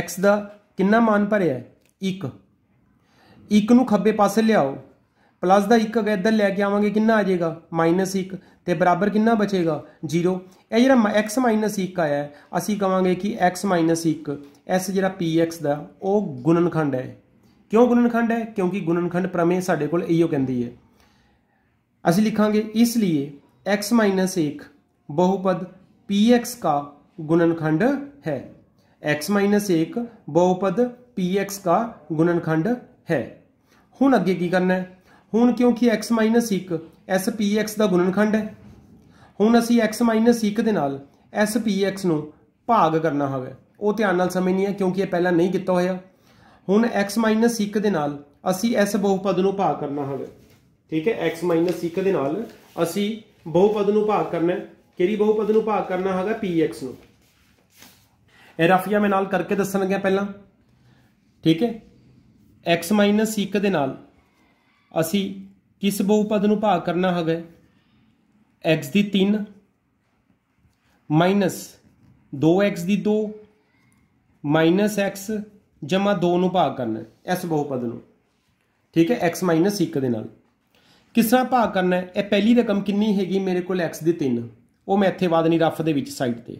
x ਦਾ ਕਿੰਨਾ ਮਾਨ ਭਰਿਆ 1 1 ਨੂੰ ਖੱਬੇ ਪਾਸੇ ਲਿਆਓ ਪਲੱਸ ਦਾ 1 ਅਗੇ ਇੱਧਰ ਲੈ ਕੇ ਆਵਾਂਗੇ ਕਿੰਨਾ ਆ ਜਾਏਗਾ -1 ਤੇ ਬਰਾਬਰ ਕਿੰਨਾ ਬਚੇਗਾ 0 ਇਹ ਜਿਹੜਾ x 1 ਆਇਆ ਅਸੀਂ ਕਵਾਂਗੇ ਕਿ x 1 ਇਸ ਜਿਹੜਾ px ਦਾ ਉਹ ਗੁਣਨਖੰਡ ਹੈ ਕਿਉਂ ਗੁਣਨਖੰਡ ਹੈ ਕਿਉਂਕਿ ਗੁਣਨਖੰਡ ਪ੍ਰਮੇਯ ਸਾਡੇ ਕੋਲ ਇਹੋ ਕਹਿੰਦੀ ਹੈ ਅਸੀਂ ਲਿਖਾਂਗੇ ਇਸ ਲਈ x 1 ਬਹੁਪਦ px ਦਾ ਗੁਣਨਖੰਡ ਹੈ x 1 ਬਹੁਪਦ px ਦਾ ਗੁਣਨਖੰਡ ਹੈ ਹੁਣ ਅੱਗੇ ਕੀ ਕਰਨਾ ਹੈ ਹੁਣ ਕਿਉਂਕਿ x 1 spx ਦਾ ਗੁਣਨਖੰਡ ਹੈ ਹੁਣ ਅਸੀਂ x 1 ਦੇ ਨਾਲ spx ਨੂੰ ਭਾਗ ਕਰਨਾ ਹੋਵੇ ਉਹ ਧਿਆਨ ਨਾਲ ਸਮਝਣੀ ਹੈ ਕਿਉਂਕਿ ਇਹ ਪਹਿਲਾਂ ਨਹੀਂ ਕੀਤਾ ਹੋਇਆ ਹੁਣ x 1 ਦੇ ਨਾਲ ਅਸੀਂ ਇਸ ਬਹੁਪਦ ਨੂੰ ਭਾਗ ਕਰਨਾ ਹੋਵੇ ਠੀਕ ਹੈ x 1 ਦੇ ਨਾਲ ਅਸੀਂ ਬਹੁਪਦ ਨੂੰ ਭਾਗ ਕਰਨਾ ਹੈ ਕਿਹੜੀ ਬਹੁਪਦ ਨੂੰ ਭਾਗ ਕਰਨਾ ਹੈਗਾ px ਨੂੰ ਇਹ ਰਫੀਆ ਮੈਂ ਨਾਲ ਕਰਕੇ ਦੱਸਣ ਲੱਗਿਆ ਪਹਿਲਾਂ ਠੀਕ ਹੈ x 1 ਦੇ ਨਾਲ ਅਸੀਂ ਕਿਸ ਬਹੁਪਦ ਨੂੰ ਭਾਗ ਕਰਨਾ ਹੈਗਾ x ਦੀ 3 ਮਾਈਨਸ 2x ਦੀ 2 ਮਾਈਨਸ x ਜਮਾ 2 ਨੂੰ ਭਾਗ ਕਰਨਾ ਹੈ ਇਸ ਬਹੁਪਦ ਨੂੰ ਠੀਕ ਹੈ x 1 ਦੇ ਨਾਲ ਕਿਸ ਤਰ੍ਹਾਂ ਭਾਗ ਕਰਨਾ ਹੈ ਇਹ ਪਹਿਲੀ ਰਕਮ ਕਿੰਨੀ ਹੈਗੀ ਮੇਰੇ ਕੋਲ x ਦੇ 3 ਉਹ ਮੈਂ ਇੱਥੇ ਵਾਦ ਨਹੀਂ ਰਫ ਦੇ ਵਿੱਚ ਸਾਈਡ ਤੇ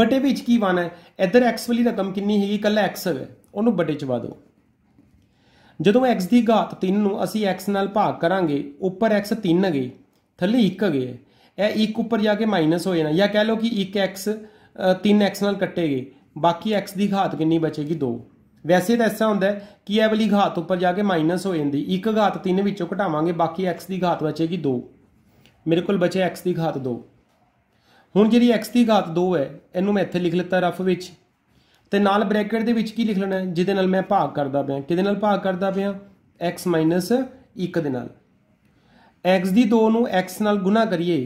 ਬਟੇ ਵਿੱਚ ਕੀ ਬਣਾ ਹੈ ਇੱਧਰ x ਵਾਲੀ ਰਕਮ ਕਿੰਨੀ ਹੈਗੀ ਕੱਲਾ x ਹੈ ਉਹਨੂੰ ਬਟੇ ਚ ਵਾਦੋ ਜਦੋਂ x ਦੀ ਘਾਤ 3 ਨੂੰ ਅਸੀਂ x ਨਾਲ ਭਾਗ ਕਰਾਂਗੇ ਉੱਪਰ x 3 ਅਗੇ ਥੱਲੇ 1 ਅਗੇ ਇਹ 1 ਉੱਪਰ ਜਾ ਕੇ ਮਾਈਨਸ ਹੋ ਜਾਣਾ ਜਾਂ ਕਹਿ ਲਓ ਕਿ 1x 3x ਨਾਲ ਕੱਟੇਗੇ ਬਾਕੀ x ਦੀ ਘਾਤ ਕਿੰਨੀ ਬਚੇਗੀ 2 ਵੈਸੇ ਤਾਂ ਐਸਾ ਹੁੰਦਾ ਕਿ ਇਹ ਵਾਲੀ ਘਾਤ ਉੱਪਰ ਜਾ ਕੇ ਮਾਈਨਸ ਹੋ ਜਾਂਦੀ ਇੱਕ ਘਾਤ 3 ਵਿੱਚੋਂ ਘਟਾਵਾਂਗੇ ਬਾਕੀ x ਦੀ ਘਾਤ ਬਚੇਗੀ 2 ਮੇਰੇ ਕੋਲ ਬਚੇ x ਦੀ ਘਾਤ 2 ਹੁਣ ਜਿਹੜੀ x ਦੀ ਘਾਤ 2 ਹੈ ਇਹਨੂੰ ਮੈਂ ਇੱਥੇ ਲਿਖ ਲਿੱਤਾ ਰਫ ਵਿੱਚ ਤੇ ਨਾਲ ਬ੍ਰੈਕਟ ਦੇ ਵਿੱਚ ਕੀ ਲਿਖ ਲੈਣਾ ਜਿਹਦੇ ਨਾਲ ਮੈਂ ਭਾਗ ਕਰਦਾ ਪਿਆ ਕਿਹਦੇ ਨਾਲ ਭਾਗ ਕਰਦਾ ਪਿਆ x 1 ਦੇ ਨਾਲ x ਦੀ 2 ਨੂੰ x ਨਾਲ ਗੁਣਾ ਕਰੀਏ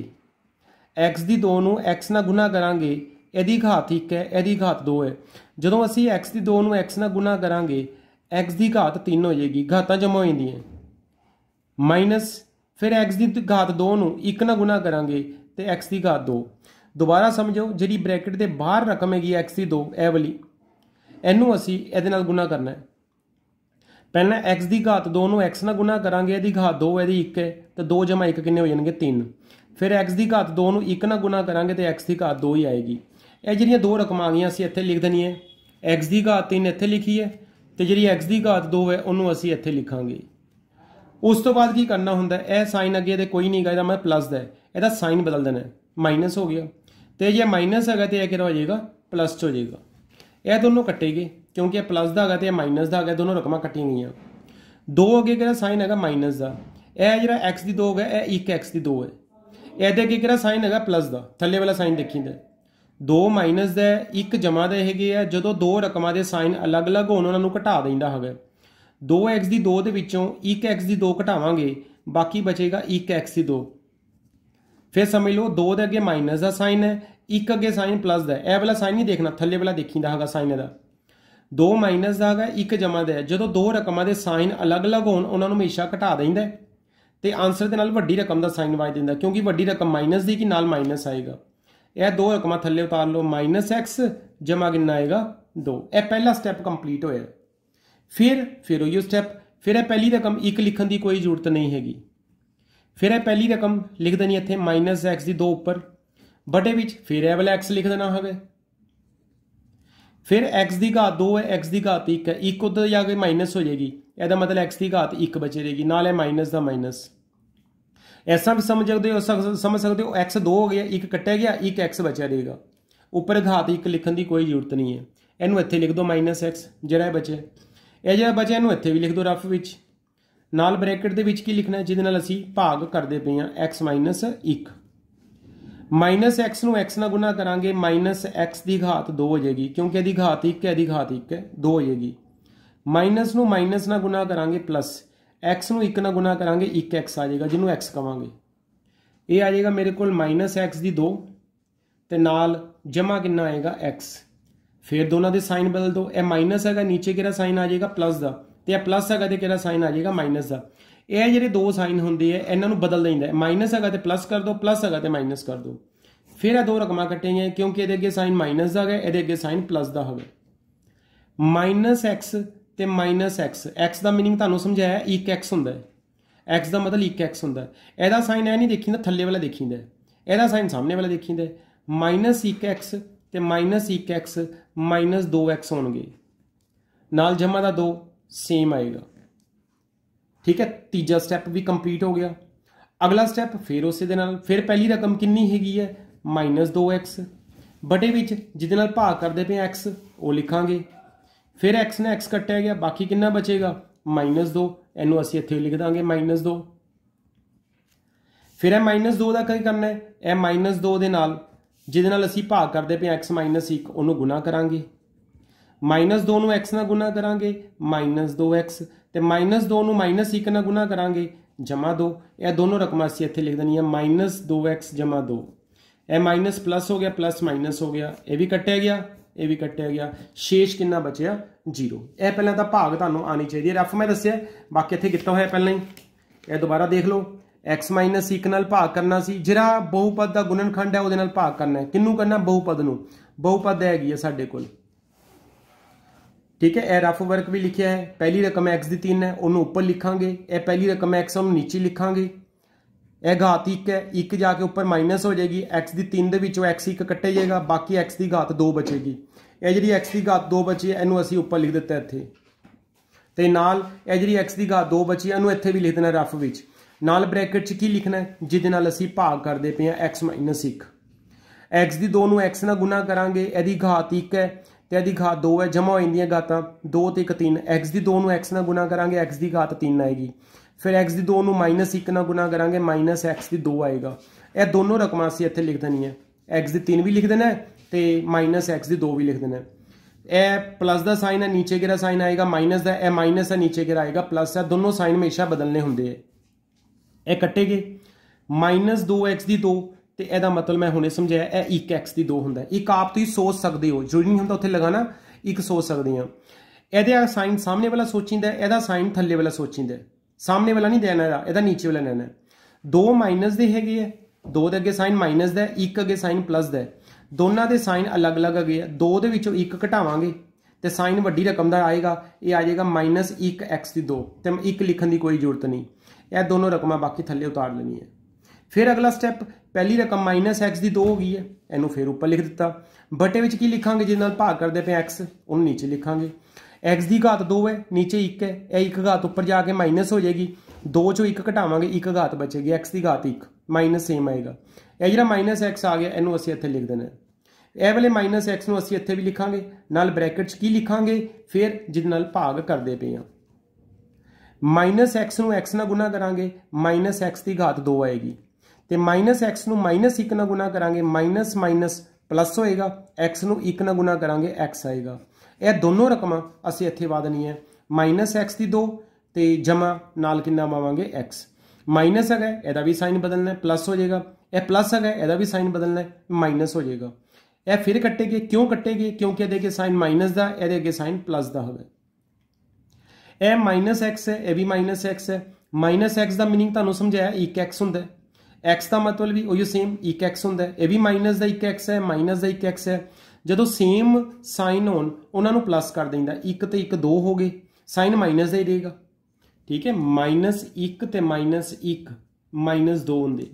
x ਦੀ 2 ਨੂੰ x ਨਾਲ ਗੁਣਾ ਕਰਾਂਗੇ ਇਹਦੀ ਘਾਤ 1 ਹੈ ਇਹਦੀ ਘਾਤ 2 ਹੈ ਜਦੋਂ ਅਸੀਂ x ਦੀ 2 ਨੂੰ x ਨਾਲ ਗੁਣਾ ਕਰਾਂਗੇ x ਦੀ ਘਾਤ 3 ਹੋ ਜਾਏਗੀ ਘਾਤਾਂ ਜਮਾ ਹੋ ਜਾਂਦੀਆਂ ਮਾਈਨਸ ਫਿਰ x ਦੀ ਘਾਤ 2 ਨੂੰ 1 ਨਾਲ ਗੁਣਾ ਕਰਾਂਗੇ ਤੇ x ਦੀ ਘਾਤ 2 ਦੁਬਾਰਾ ਸਮਝੋ ਜਿਹੜੀ ਬ੍ਰੈਕਟ ਦੇ ਬਾਹਰ ਰਕਮ ਹੈਗੀ x ਦੀ 2 ਇਹ ਵਾਲੀ ਇਹਨੂੰ ਅਸੀਂ ਇਹਦੇ ਨਾਲ ਗੁਣਾ ਕਰਨਾ ਹੈ ਪਹਿਲਾਂ x ਦੀ ਘਾਤ 2 ਨੂੰ x ਨਾਲ ਗੁਣਾ ਕਰਾਂਗੇ ਇਹਦੀ ਘਾਤ 2 ਇਹਦੀ 1 ਹੈ ਤੇ 2 1 ਕਿੰਨੇ ਹੋ ਜਾਣਗੇ 3 ਫਿਰ x ਦੀ ਘਾਤ 2 ਨੂੰ 1 ਨਾਲ ਗੁਣਾ ਕਰਾਂਗੇ ਤੇ x ਦੀ ਘਾਤ 2 ਹੀ ਆਏਗੀ ਇਹ ਜਿਹੜੀਆਂ ਦੋ ਰਕਮਾਂ ਆ ਗਈਆਂ ਅਸੀਂ ਇੱਥੇ ਲਿਖ ਹੈ x ਦੀ ਘਾਤ 3 ਇੱਥੇ ਲਿਖੀ ਹੈ ਤੇ ਜਿਹੜੀ x ਦੀ ਘਾਤ 2 ਹੈ ਉਹਨੂੰ ਅਸੀਂ ਇੱਥੇ ਲਿਖਾਂਗੇ ਉਸ ਤੋਂ ਬਾਅਦ ਕੀ ਕਰਨਾ ਹੁੰਦਾ ਇਹ ਸਾਈਨ ਅੱਗੇ ਤੇ ਕੋਈ ਨਹੀਂ ਹੈਗਾ ਇਹਦਾ ਮੈਂ ਪਲੱਸ ਦਾ ਇਹਦਾ ਸਾਈਨ ਬਦਲ ਦੇਣਾ ਹੈ ਮਾਈਨਸ ਹੋ ਗਿਆ ਤੇ ਜੇ ਮਾਈਨਸ ਹੈਗਾ ਤੇ ਇਹ ਕਿਹੜਾ ਹੋ ਜਾਏਗਾ ਪਲੱਸ ਚ ਹੋ ਜਾਏਗਾ ਇਹ ਦੋਨੋਂ ਕੱਟੇਗੇ ਕਿਉਂਕਿ ਇਹ ਪਲੱਸ ਦਾ ਹੈਗਾ ਤੇ ਇਹ ਮਾਈਨਸ ਦਾ ਹੈਗਾ ਦੋਨੋਂ ਰਕਮਾਂ ਕੱਟੀਆਂ ਗਈਆਂ ਦੋ ਅੱਗੇ ਕਿਹੜਾ ਸਾਈਨ ਹੈਗਾ ਮਾਈਨਸ ਦਾ ਇਹ ਜਿਹੜਾ x ਦੀ 2 ਹੈਗਾ ਇਹ 1x ਦੀ 2 ਹੈ ਇਹਦੇ ਅੱਗੇ ਕਿਹੜਾ ਸਾਈਨ ਹੈਗਾ ਪਲੱਸ ਦਾ ਥੱਲੇ ਵਾਲਾ ਸਾਈਨ ਦੇਖੀਂਦਾ ਦੋ ਮਾਈਨਸ ਦਾ ਇੱਕ ਜਮਾ ਦਾ ਹੈਗੇ ਆ ਜਦੋਂ ਦੋ ਰਕਮਾਂ ਦੇ ਸਾਈਨ ਅਲੱਗ-ਅਲੱਗ ਹੋਣ ਉਹਨਾਂ ਨੂੰ ਘਟਾ ਦਿੰਦਾ ਹੈਗਾ 2x ਦੀ 2 ਦੇ ਵਿੱਚੋਂ 1x ਦੀ 2 ਘਟਾਵਾਂਗੇ ਬਾਕੀ ਬਚੇਗਾ 1x ਦੀ 2 ਫਿਰ ਸਮਝ ਲਓ 2 ਦੇ ਅੱਗੇ ਮਾਈਨਸ ਦਾ ਸਾਈਨ ਹੈ 1 ਅੱਗੇ ਸਾਈਨ ਪਲੱਸ ਦਾ ਇਹ ਵਾਲਾ ਸਾਈਨ ਨਹੀਂ ਦੇਖਣਾ ਥੱਲੇ ਵਾਲਾ ਦੇਖੀਂਦਾ ਹੈਗਾ ਸਾਈਨ ਦਾ 2 ਮਾਈਨਸ ਦਾ ਹੈਗਾ 1 ਜਮਾ ਦਾ ਜਦੋਂ ਦੋ ਰਕਮਾਂ ਦੇ ਸਾਈਨ ਅਲੱਗ-ਅਲੱਗ ਹੋਣ ਉਹਨਾਂ ਨੂੰ ਹਮੇਸ਼ਾ ਘਟਾ ਦਿੰਦਾ ਤੇ ਆਨਸਰ ਦੇ ਨਾਲ ਵੱਡੀ ਰਕਮ ਦਾ ਸਾਈਨ ਵਾਜ ਦਿੰਦਾ ਕਿਉਂਕਿ ਵੱਡੀ ਰਕਮ ਮਾਈਨਸ ਦੀ ਕਿ ਨਾਲ ਮਾਈਨਸ ਆਏਗਾ ਇਹ ਦੋ ਰਕਮਾਂ ਥੱਲੇ ਉਤਾਰ ਲਓ -x ਜਮਾ ਕਿੰਨਾ ਆਏਗਾ 2 ਇਹ ਪਹਿਲਾ ਸਟੈਪ ਕੰਪਲੀਟ ਹੋਇਆ ਫਿਰ ਫਿਰ ਉਹ ਯੂ ਸਟੈਪ ਫਿਰ ਇਹ ਪਹਿਲੀ ਰਕਮ 1 ਲਿਖਣ ਦੀ ਕੋਈ ਜ਼ਰੂਰਤ ਨਹੀਂ ਹੈਗੀ ਫਿਰ ਇਹ ਪਹਿਲੀ ਰਕਮ ਲਿਖ ਦੇਣੀ ਇੱਥੇ -x ਦੀ 2 ਉੱਪਰ ਬਟੇ ਵਿੱਚ ਫਿਰ ਇਹ ਵਾਲਾ x ਲਿਖ ਦੇਣਾ ਹੋਵੇ ਫਿਰ x ਦੀ ਘਾਤ 2 ਹੈ x ਦੀ ਘਾਤ 1 ਹੈ 1 ਉੱਧਰ ਜਾ ਕੇ ਮਾਈਨਸ ਹੋ ਜਾਏਗੀ ਇਹਦਾ ਮਤਲਬ x ਦੀ ਘਾਤ 1 ਬਚੇ ਰਹੇਗੀ ਨਾਲ ਇਹ ਮਾਈਨਸ ਦਾ ਮਾਈਨਸ ਐਸਾ ਵੀ ਸਮਝ ਸਕਦੇ ਹੋ ਸਮਝ ਸਕਦੇ ਹੋ x 2 ਹੋ ਗਿਆ ਇੱਕ ਕੱਟਿਆ ਗਿਆ ਇੱਕ x ਬਚਿਆ ਰਹੇਗਾ ਉੱਪਰ ਘਾਤ ਇੱਕ ਲਿਖਣ ਦੀ ਕੋਈ ਜ਼ਰੂਰਤ ਨਹੀਂ ਹੈ ਇਹਨੂੰ ਇੱਥੇ ਲਿਖ ਦਿਓ -x ਜਿਹੜਾ ਬਚਿਆ ਇਹ ਜਿਹੜਾ ਬਚਿਆ ਇਹਨੂੰ ਇੱਥੇ ਵੀ ਲਿਖ ਦਿਓ ਰਫ ਵਿੱਚ ਨਾਲ ਬ੍ਰੈਕਟ ਦੇ ਵਿੱਚ ਕੀ ਲਿਖਣਾ ਹੈ ਜਿਹਦੇ ਨਾਲ ਅਸੀਂ ਭਾਗ ਕਰਦੇ ਪਏ ਆ x 1 -x ਨੂੰ x ਨਾਲ ਗੁਣਾ ਕਰਾਂਗੇ -x ਦੀ ਘਾਤ 2 ਹੋ ਜਾਏਗੀ ਕਿਉਂਕਿ ਇਹਦੀ ਘਾਤ 1 ਹੈ ਇਹਦੀ ਘਾਤ 1 ਹੈ 2 ਹੋ ਜਾਏਗੀ ਮਾਈਨਸ ਨੂੰ ਮਾਈਨਸ ਨਾਲ ਗੁਣਾ ਕਰਾਂਗੇ ਪਲੱਸ x ਨੂੰ 1 ਨਾਲ ਗੁਣਾ ਕਰਾਂਗੇ 1x ਆ ਜਾਏਗਾ ਜਿਹਨੂੰ x ਕਵਾਂਗੇ ਇਹ ਆ ਜਾਏਗਾ ਮੇਰੇ ਕੋਲ -x ਦੀ 2 ਤੇ ਨਾਲ ਜਮਾ ਕਿੰਨਾ ਆਏਗਾ x ਫਿਰ ਦੋਨਾਂ ਦੇ ਸਾਈਨ ਬਦਲ ਦੋ ਇਹ ਮਾਈਨਸ ਹੈਗਾ ਨੀਚੇ ਕਿਹੜਾ ਸਾਈਨ ਆ ਜਾਏਗਾ ਪਲੱਸ ਦਾ ਤੇ ਇਹ ਪਲੱਸ ਹੈਗਾ ਤੇ ਕਿਹੜਾ ਸਾਈਨ ਆ ਜਾਏਗਾ ਮਾਈਨਸ ਦਾ ਇਹ ਜਿਹੜੇ ਦੋ ਸਾਈਨ ਹੁੰਦੇ ਆ ਇਹਨਾਂ ਨੂੰ ਬਦਲ ਦਿੰਦਾ ਮਾਈਨਸ ਹੈਗਾ ਤੇ ਪਲੱਸ ਕਰ ਦੋ ਪਲੱਸ ਹੈਗਾ ਤੇ ਮਾਈਨਸ ਕਰ ਦੋ ਫਿਰ ਇਹ ਦੋ ਰਕਮਾਂ ਕੱਟੀਆਂ ਕਿਉਂਕਿ ਇਹਦੇ ਅੱਗੇ ਸਾਈਨ ਮਾਈਨਸ ਦਾ ਹੈ ਇਹਦੇ ਅੱਗੇ ਸਾਈਨ ਪਲੱਸ ਦਾ ਹੋਵੇ -x ਤੇ -x x ਦਾ मीनिंग ਤੁਹਾਨੂੰ ਸਮਝਾਇਆ 1x ਹੁੰਦਾ ਹੈ x ਦਾ ਮਤਲਬ 1x ਹੁੰਦਾ ਹੈ ਇਹਦਾ ਸਾਈਨ ਐ ਨਹੀਂ ਦੇਖੀਂਦਾ ਥੱਲੇ ਵਾਲਾ ਦੇਖੀਂਦਾ ਇਹਦਾ ਸਾਈਨ ਸਾਹਮਣੇ ਵਾਲਾ ਦੇਖੀਂਦਾ -1x ਤੇ -1x -2x ਹੋਣਗੇ ਨਾਲ ਜਮਾ ਦਾ 2 ਸੇਮ ਆਏਗਾ ਠੀਕ ਹੈ ਤੀਜਾ ਸਟੈਪ ਵੀ ਕੰਪਲੀਟ ਹੋ ਗਿਆ ਅਗਲਾ ਸਟੈਪ ਫਿਰ ਉਸੇ ਦੇ ਨਾਲ ਫਿਰ ਪਹਿਲੀ ਰਕਮ ਕਿੰਨੀ ਹੈਗੀ ਹੈ -2x ਬਟੇ ਵਿੱਚ ਜਿਹਦੇ ਨਾਲ ਭਾਗ ਕਰਦੇ ਪਏ x ਉਹ ਲਿਖਾਂਗੇ ਫਿਰ x ਨੇ x ਕੱਟਿਆ ਗਿਆ ਬਾਕੀ ਕਿੰਨਾ ਬਚੇਗਾ -2 ਇਹਨੂੰ ਅਸੀਂ ਇੱਥੇ ਲਿਖ ਦਾਂਗੇ -2 ਫਿਰ ਇਹ -2 ਦਾ ਕੀ ਕਰਨਾ ਹੈ ਇਹ -2 ਦੇ ਨਾਲ ਜਿਹਦੇ ਨਾਲ ਅਸੀਂ ਭਾਗ ਕਰਦੇ ਪਏ x 1 ਉਹਨੂੰ ਗੁਣਾ ਕਰਾਂਗੇ -2 ਨੂੰ x ਨਾਲ ਗੁਣਾ ਕਰਾਂਗੇ -2x ਤੇ -2 ਨੂੰ -1 ਨਾਲ ਗੁਣਾ ਕਰਾਂਗੇ ਜਮਾ 2 ਇਹ ਦੋਨੋਂ ਰਕਮਾਂ ਅਸੀਂ ਇੱਥੇ ਲਿਖ ਦੇਣੀਆਂ -2x 2 ਇਹ ਮਾਈਨਸ ਪਲੱਸ ਹੋ ਗਿਆ ਪਲੱਸ ਮਾਈਨਸ ਹੋ ਗਿਆ ਇਹ ਵੀ ਕੱਟਿਆ ਗਿਆ ਇਹ ਵੀ ਕੱਟਿਆ ਗਿਆ ਸ਼ੇਸ਼ ਕਿੰਨਾ ਬਚਿਆ 0 ਇਹ ਪਹਿਲਾਂ ਤਾਂ ਭਾਗ ਤੁਹਾਨੂੰ ਆਣੀ ਚਾਹੀਦੀ ਹੈ ਰਫ ਮੈਂ ਦੱਸਿਆ ਬਾਕੀ ਇੱਥੇ ਕੀਤਾ ਹੋਇਆ ਪਹਿਲਾਂ ਹੀ ਇਹ ਦੁਬਾਰਾ ਦੇਖ ਲਓ x 1 ਨਾਲ ਭਾਗ ਕਰਨਾ ਸੀ ਜਿਹੜਾ ਬਹੁਪਦ ਦਾ ਗੁਣਨਖੰਡ ਹੈ ਉਹਦੇ ਨਾਲ ਭਾਗ ਕਰਨਾ ਹੈ ਕਿੰਨੂੰ ਕਰਨਾ ਬਹੁਪਦ ਨੂੰ ਬਹੁਪਦ ਹੈਗੀ ਹੈ ਸਾਡੇ ਕੋਲ ਠੀਕ ਹੈ ਇਹ ਰਫ ਵਰਕ ਵੀ ਲਿਖਿਆ ਹੈ ਪਹਿਲੀ ਰਕਮ x ਦੀ 3 ਹੈ ਉਹਨੂੰ ਉੱਪਰ ਲਿਖਾਂਗੇ ਇਹ ਪਹਿਲੀ ਰਕਮ x ਨੂੰ ਨੀਚੇ ਲਿਖਾਂਗੇ ਇਹ ਘਾਤ 1 ਹੈ 1 ਜਾ ਕੇ ਉੱਪਰ ਮਾਈਨਸ ਹੋ ਜਾਏਗੀ x ਦੀ 3 ਦੇ ਵਿੱਚੋਂ x 1 ਕੱਟੇ ਜਾਏਗਾ ਬਾਕੀ x ਦੀ ਘਾਤ 2 ਬਚੇਗੀ ਇਹ ਜਿਹੜੀ x ਦੀ ਘਾਤ 2 ਬਚੀ ਹੈ ਇਹਨੂੰ ਅਸੀਂ ਉੱਪਰ ਲਿਖ ਦਿੱਤਾ ਇੱਥੇ ਤੇ ਨਾਲ ਇਹ ਜਿਹੜੀ x ਦੀ ਘਾਤ 2 ਬਚੀ ਹੈ ਇਹਨੂੰ ਇੱਥੇ ਵੀ ਲਿਖ ਦੇਣਾ ਰਫ ਵਿੱਚ ਨਾਲ ਬ੍ਰੈਕਟ 'ਚ ਕੀ ਲਿਖਣਾ ਜਿਹਦੇ ਨਾਲ ਅਸੀਂ ਭਾਗ ਕਰਦੇ ਪਏ ਆ x 1 x ਦੀ 2 ਨੂੰ x ਨਾਲ ਗੁਣਾ ਕਰਾਂਗੇ ਇਹਦੀ ਘਾਤ 1 ਹੈ ਤੇ ਇਹਦੀ ਘਾਤ 2 ਹੈ ਜਮਾ ਹੋ ਜਾਂਦੀਆਂ ਘਾਤਾਂ 2 ਤੇ 1 3 x ਦੀ 2 ਨੂੰ x ਨਾਲ ਗੁਣਾ ਕਰਾਂਗੇ x ਦੀ ਘਾਤ 3 ਆਏਗੀ ਫਿਰ x ਦੀ 2 ਨੂੰ -1 ਨਾਲ ਗੁਣਾ ਕਰਾਂਗੇ -x ਦੀ 2 ਆਏਗਾ ਇਹ ਦੋਨੋਂ ਰਕਮਾਂ ਅਸੀਂ ਇੱਥੇ ਲਿਖ ਦੇਣੀ ਹੈ x ਦੀ 3 ਵੀ ਲਿਖ ਦੇਣਾ ਹੈ ਤੇ -x ਦੀ 2 ਵੀ ਲਿਖ ਦੇਣਾ ਹੈ ਇਹ ਪਲੱਸ ਦਾ ਸਾਈਨ ਹੈ ਨੀਚੇ ਗਿਰਾ ਸਾਈਨ ਆਏਗਾ ਮਾਈਨਸ ਦਾ ਇਹ ਮਾਈਨਸ ਹੈ ਨੀਚੇ ਗਿਰਾ ਆਏਗਾ ਪਲੱਸ ਹੈ ਦੋਨੋਂ ਸਾਈਨ ਹਮੇਸ਼ਾ ਬਦਲਨੇ ਹੁੰਦੇ ਐ ਇਹ ਕੱਟੇਗੇ -2x ਦੀ 2 ਤੇ ਇਹਦਾ ਮਤਲਬ ਮੈਂ ਹੁਣੇ ਸਮਝਾਇਆ ਇਹ 1x ਦੀ 2 ਹੁੰਦਾ ਇੱਕ ਆਪ ਤੁਸੀਂ ਸੋਚ ਸਕਦੇ ਹੋ ਜੁੜੀ ਨਹੀਂ ਹੁੰਦਾ ਉੱਥੇ ਲਗਾਣਾ ਇੱਕ ਸੋਚ ਸਕਦੇ ਆ ਇਹਦੇ ਸਾਈਨ ਸਾਹਮਣੇ ਵਾਲਾ ਸੋਚੀਂਦਾ ਇਹਦਾ ਸਾਈਨ ਥੱਲੇ ਵਾਲਾ ਸੋਚੀਂਦਾ ਸਾਹਮਣੇ ਵਾਲਾ ਨਹੀਂ ਲੈਣਾ ਇਹਦਾ ਇਹਦਾ ਨੀਚੇ ਵਾਲਾ ਲੈਣਾ ਦੋ 2 ਮਾਈਨਸ ਦੇ ਹੈਗੇ ਆ 2 ਦੇ ਅੱਗੇ ਸਾਈਨ ਮਾਈਨਸ ਦਾ ਇੱਕ 1 ਅੱਗੇ ਸਾਈਨ ਪਲੱਸ ਦਾ ਦੋਨਾਂ ਦੇ ਸਾਈਨ ਅਲੱਗ-ਅਲੱਗ ਹੈਗੇ ਆ 2 ਦੇ ਵਿੱਚੋਂ 1 ਘਟਾਵਾਂਗੇ ਤੇ ਸਾਈਨ ਵੱਡੀ ਰਕਮ ਦਾ ਆਏਗਾ ਇਹ ਆ ਜਾਏਗਾ -1x ਦੀ 2 ਤੇ ਮੈਂ 1 ਲਿਖਣ ਦੀ ਕੋਈ ਜ਼ਰੂਰਤ ਨਹੀਂ ਇਹ ਦੋਨੋਂ ਰਕਮਾਂ ਬਾਕੀ ਥੱਲੇ ਉਤਾਰ ਲੈਣੀ ਹੈ ਫਿਰ ਅਗਲਾ ਸਟੈਪ ਪਹਿਲੀ ਰਕਮ -x ਦੀ 2 ਹੋ ਗਈ ਹੈ ਇਹਨੂੰ ਫਿਰ ਉੱਪਰ ਲਿਖ ਦਿੱਤਾ ਬਟੇ ਵਿੱਚ ਕੀ ਲਿਖਾਂਗੇ ਜਿਹਦੇ ਨਾਲ ਭਾਗ ਕਰਦੇ ਪਏ x ਉਹਨੂੰ ਨੀਚੇ ਲਿਖਾਂਗੇ x ਦੀ ਘਾਤ 2 ਹੈ نیچے 1 ਹੈ ਇਹ 1 ਘਾਤ ਉੱਪਰ ਜਾ ਕੇ ਮਾਈਨਸ ਹੋ ਜਾਏਗੀ 2 ਚੋਂ 1 ਘਟਾਵਾਂਗੇ 1 ਘਾਤ ਬਚੇਗੀ x ਦੀ ਘਾਤ 1 ਮਾਈਨਸ ਸੇਮ ਆਏਗਾ ਇਹ ਜਿਹੜਾ ਮਾਈਨਸ x ਆ ਗਿਆ ਇਹਨੂੰ ਅਸੀਂ ਇੱਥੇ ਲਿਖ ਦੇਣਾ ਇਹ ਵਾਲੇ ਮਾਈਨਸ x ਨੂੰ ਅਸੀਂ ਇੱਥੇ ਵੀ ਲਿਖਾਂਗੇ ਨਾਲ ਬ੍ਰੈਕਟ 'ਚ ਕੀ ਲਿਖਾਂਗੇ ਫਿਰ ਜਿਹਦੇ ਨਾਲ ਭਾਗ ਕਰਦੇ ਪਏ ਆਂ ਮਾਈਨਸ x ਨੂੰ x ਨਾਲ ਗੁਣਾ ਕਰਾਂਗੇ ਮਾਈਨਸ x ਦੀ ਘਾਤ 2 ਆਏਗੀ ਤੇ ਮਾਈਨਸ x ਨੂੰ ਮਾਈਨਸ 1 ਨਾਲ ਗੁਣਾ ਕਰਾਂਗੇ ਮਾਈਨਸ ਮਾਈਨਸ ਪਲੱਸ ਹੋਏਗਾ x ਨੂੰ 1 ਨਾਲ ਗੁਣਾ ਕਰਾਂਗੇ x ਆਏਗਾ ਇਹ ਦੋਨੋਂ ਰਕਮਾਂ ਅਸੀਂ ਇੱਥੇ ਵਾ ਦੇਣੀਆਂ -x ਦੀ 2 ਤੇ ਜਮਾ ਨਾਲ ਕਿੰਨਾ ਪਾਵਾਂਗੇ x ਮਾਈਨਸ ਹੈਗਾ ਇਹਦਾ ਵੀ ਸਾਈਨ ਬਦਲਣਾ ਹੈ ਪਲੱਸ ਹੋ ਜਾਏਗਾ ਇਹ ਪਲੱਸ ਹੈਗਾ ਇਹਦਾ ਵੀ ਸਾਈਨ ਬਦਲਣਾ ਹੈ ਮਾਈਨਸ ਹੋ ਜਾਏਗਾ ਇਹ ਫਿਰ ਕੱਟੇਗੇ ਕਿਉਂ ਕੱਟੇਗੇ ਕਿਉਂਕਿ ਇਹਦੇ ਅੱਗੇ ਸਾਈਨ ਮਾਈਨਸ ਦਾ ਇਹਦੇ ਅੱਗੇ ਸਾਈਨ ਪਲੱਸ ਦਾ ਹੋਵੇ ਇਹ ਮਾਈਨਸ x ਹੈ ਇਹ ਵੀ ਮਾਈਨਸ x ਹੈ ਮਾਈਨਸ x ਦਾ मीनिंग ਤੁਹਾਨੂੰ ਸਮਝਾਇਆ 1x ਹੁੰਦਾ x ਦਾ ਮਤਲਬ ਵੀ ਉਹੀ ਸੇਮ 1x ਹੁੰਦਾ ਇਹ ਵੀ ਮਾਈਨਸ ਦਾ 1x ਹੈ ਮਾਈਨਸ ਦਾ 1x ਹੈ ਜਦੋਂ ਸੇਮ ਸਾਈਨ ਹੋਣ ਉਹਨਾਂ ਨੂੰ ਪਲੱਸ ਕਰ ਦਿੰਦਾ 1 ਤੇ 1 2 ਹੋ ਗਏ ਸਾਈਨ ਮਾਈਨਸ ਦੇ ਦੇਗਾ ਠੀਕ ਹੈ ਮਾਈਨਸ 1 ਤੇ ਮਾਈਨਸ 1 ਮਾਈਨਸ 2 ਹੁੰਦੇ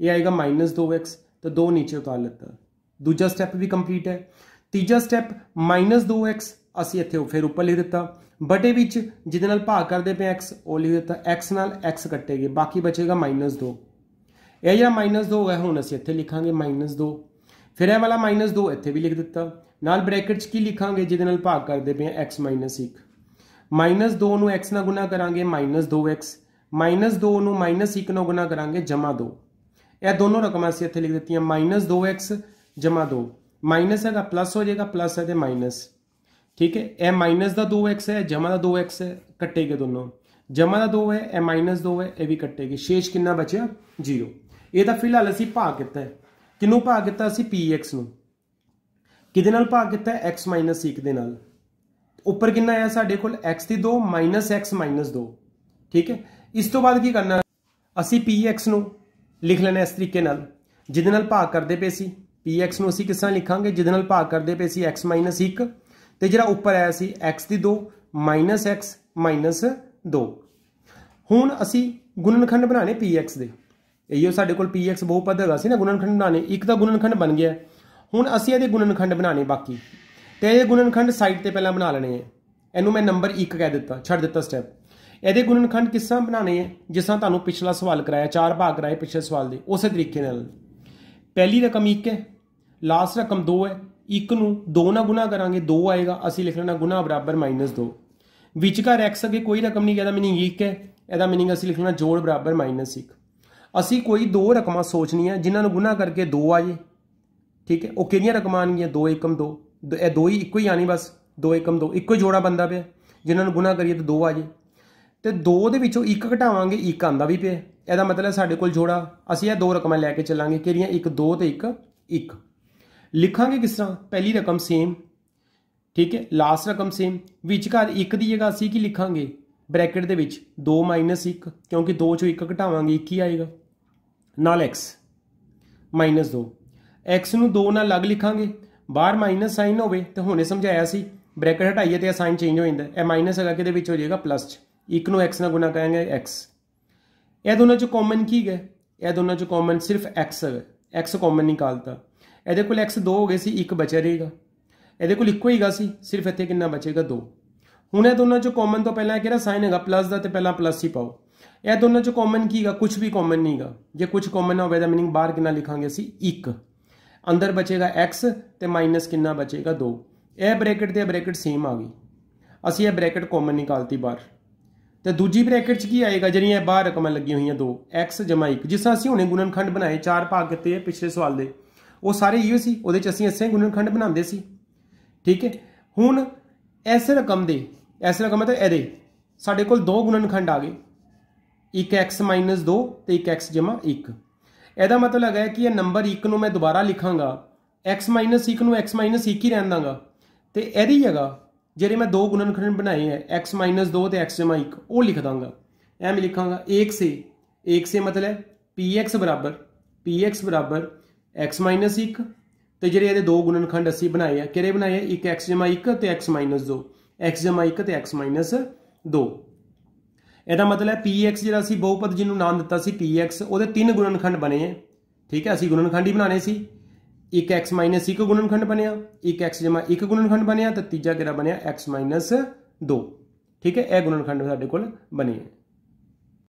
ਇਹ ਆਏਗਾ ਮਾਈਨਸ 2x ਤਾਂ 2 ਨੀਚੇ ਉਤਾਰ ਲਿੱਤਾ ਦੂਜਾ ਸਟੈਪ ਵੀ ਕੰਪਲੀਟ ਹੈ ਤੀਜਾ ਸਟੈਪ ਮਾਈਨਸ 2x ਅਸੀਂ ਇੱਥੇ ਫਿਰ ਉੱਪਰ ਲਿਖ ਦਿੱਤਾ ਬਟੇ ਵਿੱਚ ਜਿਹਦੇ ਨਾਲ ਭਾਗ ਕਰਦੇ ਪਏ x ਉਹ ਲਿਖ ਦਿੱਤਾ x ਨਾਲ x ਕੱਟੇਗੇ ਬਾਕੀ ਬਚੇਗਾ -2 ਇਹ ਜਿਹੜਾ -2 ਹੋ ਗਿਆ ਹੁਣ ਅਸੀਂ ਇੱਥੇ ਲਿਖਾਂਗੇ -2 ਫਿਰ ਇਹ ਵਾਲਾ -2 ਇੱਥੇ ਵੀ ਲਿਖ ਦਿੱਤਾ ਨਾਲ ਬ੍ਰੈਕਟਸ ਕੀ ਲਿਖਾਂਗੇ ਜਿਹਦੇ ਨਾਲ ਭਾਗ ਕਰਦੇ ਪਏ ਆ x 1 -2 ਨੂੰ x ਨਾਲ ਗੁਣਾ ਕਰਾਂਗੇ -2x -2 ਨੂੰ -1 ਨਾਲ ਗੁਣਾ ਕਰਾਂਗੇ 2 ਇਹ ਦੋਨੋਂ ਰਕਮਾਂ ਅਸੀਂ ਇੱਥੇ ਲਿਖ ਦਿੱਤੀਆਂ -2x 2 ਮਾਈਨਸ ਹੈਗਾ ਪਲੱਸ ਹੋ ਜਾਏਗਾ ਪਲੱਸ ਹੈ ਤੇ ਮਾਈਨਸ ਠੀਕ ਹੈ ਇਹ ਮਾਈਨਸ ਦਾ 2x ਹੈ ਜਮਾ ਦਾ 2x ਹੈ ਕੱਟੇਗੇ ਦੋਨੋਂ ਜਮਾ ਦਾ 2 ਹੈ ਇਹ ਮਾਈਨਸ 2 ਹੈ ਇਹ ਵੀ ਕੱਟੇਗੇ ਸ਼ੇਸ਼ ਕਿੰਨਾ ਬਚਿਆ 0 ਇਹ ਤਾਂ ਫਿਲਹਾਲ ਅਸੀਂ ਭਾਗ ਕੀਤਾ ਹੈ ਕਿਨੂੰ ਭਾਗ ਕੀਤਾ ਅਸੀਂ px ਨੂੰ ਕਿਹਦੇ ਨਾਲ ਭਾਗ ਕੀਤਾ x 1 ਦੇ ਨਾਲ ਉੱਪਰ ਕਿੰਨਾ ਆਇਆ ਸਾਡੇ ਕੋਲ x ਦੀ 2 x 2 ਠੀਕ ਹੈ ਇਸ ਤੋਂ ਬਾਅਦ ਕੀ ਕਰਨਾ ਅਸੀਂ px ਨੂੰ ਲਿਖ ਲੈਣਾ ਇਸ ਤਰੀਕੇ ਨਾਲ ਜਿਹਦੇ ਨਾਲ ਭਾਗ ਕਰਦੇ ਪਏ ਸੀ px ਨੂੰ ਅਸੀਂ ਕਿਸ ਤਰ੍ਹਾਂ ਲਿਖਾਂਗੇ ਜਿਹਦੇ ਨਾਲ ਭਾਗ ਕਰਦੇ ਪਏ ਸੀ x 1 ਤੇ ਜਿਹੜਾ ਉੱਪਰ ਆਇਆ ਸੀ x ਦੀ 2 x 2 ਹੁਣ ਅਸੀਂ ਗੁਣਨਖੰਡ ਬਣਾਣੇ px ਦੇ ਇਹੋ ਸਾਡੇ ਕੋਲ px ਬਹੁਪਦ ਹੈਗਾ ਸੀ ਨਾ ਗੁਣਨਖੰਡ ਬਣਾਣੇ ਇੱਕ ਤਾਂ ਗੁਣਨਖੰਡ ਬਣ ਗਿਆ ਹੁਣ ਅਸੀਂ ਇਹਦੇ ਗੁਣਨਖੰਡ ਬਣਾਣੇ ਬਾਕੀ ਤੇ ਇਹ ਗੁਣਨਖੰਡ ਸਾਈਡ ਤੇ ਪਹਿਲਾਂ ਬਣਾ ਲੈਣੇ ਹੈ ਇਹਨੂੰ ਮੈਂ ਨੰਬਰ 1 ਕਹਿ ਦਿੱਤਾ ਛੱਡ ਦਿੱਤਾ ਸਟੈਪ ਇਹਦੇ ਗੁਣਨਖੰਡ ਕਿਸ ਤਰ੍ਹਾਂ ਬਣਾਣੇ ਹੈ ਜਿਸ ਤਰ੍ਹਾਂ ਤੁਹਾਨੂੰ ਪਿਛਲਾ ਸਵਾਲ ਕਰਾਇਆ ਚਾਰ ਭਾਗ ਕਰਾਏ ਪਿਛਲੇ ਸਵਾਲ ਦੇ ਉਸੇ ਤਰੀਕੇ ਨਾਲ ਪਹਿਲੀ ਰਕਮ 1 ਹੈ ਲਾਸਟ ਰਕਮ 2 ਹੈ 1 ਨੂੰ 2 ਨਾਲ ਗੁਣਾ ਕਰਾਂਗੇ 2 ਆਏਗਾ ਅਸੀਂ ਲਿਖ ਲੈਣਾ ਗੁਣਾ ਬਰਾਬਰ -2 ਵਿਚਕਾਰ x ਅੱਗੇ ਕੋਈ ਰਕਮ ਨਹੀਂ ਕਹਿੰਦਾ ਮੀਨਿੰਗ 1 ਹੈ ਇਹਦਾ ਮੀਨਿੰਗ ਅਸੀਂ ਲਿਖਣਾ ਜੋੜ ਬਰਾਬਰ -1 ਅਸੀਂ ਕੋਈ ਦੋ ਰਕਮਾਂ ਆ ਜਿਨ੍ਹਾਂ ਨੂੰ ਗੁਣਾ ਕਰਕੇ 2 ਆ ਜੇ ਠੀਕ ਹੈ ਉਹ ਕਿਹੜੀਆਂ ਰਕਮਾਂ ਆਣਗੀਆਂ 2 1 2 ਇਹ ਦੋ ਹੀ ਇੱਕੋ ਹੀ ਆਣੀ ਬਸ 2 1 2 ਇੱਕੋ ਹੀ ਜੋੜਾ ਬੰਦਾ ਪਿਆ ਜਿਨ੍ਹਾਂ ਨੂੰ ਗੁਣਾ ਕਰੀਏ ਤਾਂ 2 ਆ ਜੇ ਤੇ 2 ਦੇ ਵਿੱਚੋਂ 1 ਘਟਾਵਾਂਗੇ 1 ਆਂਦਾ ਵੀ ਪਿਆ ਇਹਦਾ ਮਤਲਬ ਸਾਡੇ ਕੋਲ ਜੋੜਾ ਅਸੀਂ ਇਹ ਦੋ ਰਕਮਾਂ ਲੈ ਕੇ ਚੱਲਾਂਗੇ ਕਿਹੜੀਆਂ 1 2 ਤੇ 1 1 ਲਿਖਾਂਗੇ ਕਿਸ ਤਰ੍ਹਾਂ ਪਹਿਲੀ ਰਕਮ ਸੇਮ ਠੀਕ ਹੈ ਲਾਸਟ ਰਕਮ ਸੇਮ ਵਿਚਕਾਰ 1 ਦੀ ਜਗ੍ਹਾ ਅਸੀਂ ਕੀ ਲਿਖਾਂਗੇ ਬ੍ਰੈਕਟ ਦੇ ਵਿੱਚ 2 1 ਕਿਉਂਕਿ 2 ਚੋਂ 1 ਘਟਾਵਾਂਗੇ 1 ਹੀ ਆਏਗਾ ਨਾਲ x 2 x ਨੂੰ 2 ਨਾਲ ਅਲੱਗ ਲਿਖਾਂਗੇ ਬਾਹਰ ਮਾਈਨਸ ਸਾਈਨ ਹੋਵੇ ਤੇ ਹੁਣੇ ਸਮਝਾਇਆ ਸੀ ਬ੍ਰੈਕਟ ਹਟਾਈਏ ਤੇ ਇਹ ਸਾਈਨ ਚੇਂਜ ਹੋ ਜਾਂਦਾ ਇਹ ਮਾਈਨਸ ਹੈਗਾ ਕਿਦੇ ਵਿੱਚ ਹੋ ਜਾਏਗਾ ਪਲੱਸ 'ਚ 1 ਨੂੰ x ਨਾਲ ਗੁਣਾ ਕਰਾਂਗੇ x ਇਹ ਦੋਨਾਂ 'ਚ ਕਾਮਨ ਕੀ ਹੈ ਇਹ ਦੋਨਾਂ 'ਚ ਕਾਮਨ ਸਿਰਫ x ਹੈ x ਕਾਮਨ ਨਿਕਾਲਤਾ ਇਹਦੇ ਕੋਲ x 2 ਹੋ ਗਏ ਸੀ 1 ਬਚਿਆ ਰਹੇਗਾ ਇਹਦੇ ਕੋਲ ਇੱਕੋ ਹੀਗਾ ਸੀ ਸਿਰਫ ਇੱਥੇ ਕਿੰਨਾ ਬਚੇਗਾ 2 ਹੁਣ ਇਹ ਦੋਨਾਂ ਚੋਂ ਕਾਮਨ ਤੋਂ ਪਹਿਲਾਂ ਕਿਹੜਾ ਸਾਈਨ ਹੈਗਾ ਪਲੱਸ ਦਾ ਤੇ ਪਹਿਲਾਂ ਪਲੱਸ ਹੀ ਪਾਓ ਇਹ ਦੋਨਾਂ ਚੋਂ ਕਾਮਨ ਕੀ ਹੈਗਾ ਕੁਝ ਵੀ ਕਾਮਨ ਨਹੀਂਗਾ ਜੇ ਕੁਝ ਕਾਮਨ ਹੋਵੇ ਤਾਂ ਮੀਨਿੰਗ ਬਾਹਰ ਕਿੰਨਾ ਲਿਖਾਂਗੇ ਅਸੀਂ 1 ਅੰਦਰ ਬਚੇਗਾ x ਤੇ ਮਾਈਨਸ ਕਿੰਨਾ ਬਚੇਗਾ 2 ਇਹ ਬ੍ਰੈਕਟ ਤੇ ਬ੍ਰੈਕਟ ਸੇਮ ਆ ਗਈ ਅਸੀਂ ਇਹ ਬ੍ਰੈਕਟ ਕਾਮਨ ਨਿਕਾਲਤੀ ਬਾਹਰ ਤੇ ਦੂਜੀ ਬ੍ਰੈਕਟ 'ਚ ਕੀ ਆਏਗਾ ਜਿਹੜੀਆਂ ਬਾਹਰ ਰਕਮਾਂ ਲੱਗੀਆਂ ਹੋਈਆਂ 2 x 1 ਜਿਸ ਤਰ੍ਹਾਂ ਅਸੀਂ ਹੁਣੇ ਗੁਣਨਖੰਡ ਬਣਾਏ ਚਾਰ ਭਾਗ ਕੀਤੇ ਪਿਛਲੇ ਸਵਾਲ ਦੇ ਉਹ ਸਾਰੇ ਇਹੋ ਸੀ ਉਹਦੇ 'ਚ ਅਸੀਂ ਐਸੇ ਗੁਣਨਖੰਡ ਬਣਾਉਂਦੇ ਸੀ ਠੀਕ ਹੈ ਹੁਣ ਐਸੇ ਰਕਮ ਦੇ ਐਸੇ ਰਕਮ ਮਤਲਬ ਇਹਦੇ ਸਾਡੇ ਕੋਲ ਦੋ ਗੁਣਨਖੰਡ ਆ ਗਏ 1x 2 ਤੇ 1x 1 ਇਹਦਾ ਮਤਲਬ ਹੈਗਾ ਕਿ ਇਹ ਨੰਬਰ 1 ਨੂੰ ਮੈਂ ਦੁਬਾਰਾ ਲਿਖਾਂਗਾ x 1 ਨੂੰ x 1 ਹੀ ਰਹਿਣ ਦਾਂਗਾ ਤੇ ਇਹਦੀ ਜਗ੍ਹਾ ਜਿਹੜੇ ਮੈਂ ਦੋ ਗੁਣਨਖੰਡ ਬਣਾਏ ਐ x 2 ਤੇ x 1 ਉਹ ਲਿਖ ਦਾਂਗਾ ਐ ਮੈਂ ਲਿਖਾਂਗਾ 1 ਸੇ 1 ਸੇ ਮਤਲਬ ਹੈ px px x 1 ਤੇ ਜਿਹੜੇ ਇਹਦੇ ਦੋ ਗੁਣਨਖੰਡ ਅਸੀਂ ਬਣਾਏ ਆ ਕਿਹੜੇ ਬਣਾਏ ਇੱਕ x 1 ਤੇ x 2 x 1 ਤੇ x 2 ਇਹਦਾ ਮਤਲਬ ਹੈ px ਜਿਹੜਾ ਅਸੀਂ ਬਹੁਪਦ ਜਿਹਨੂੰ ਨਾਮ ਦਿੱਤਾ ਸੀ px ਉਹਦੇ ਤਿੰਨ ਗੁਣਨਖੰਡ ਬਣੇ ਆ ਠੀਕ ਹੈ ਅਸੀਂ ਗੁਣਨਖੰਡ ਹੀ ਬਣਾਣੇ ਸੀ ਇੱਕ x 1 ਗੁਣਨਖੰਡ ਬਣਿਆ ਇੱਕ x 1 ਗੁਣਨਖੰਡ ਬਣਿਆ ਤੇ ਤੀਜਾ ਕਿਹੜਾ ਬਣਿਆ x 2 ਠੀਕ ਹੈ ਇਹ ਗੁਣਨਖੰਡ ਸਾਡੇ ਕੋਲ ਬਣੇ ਆ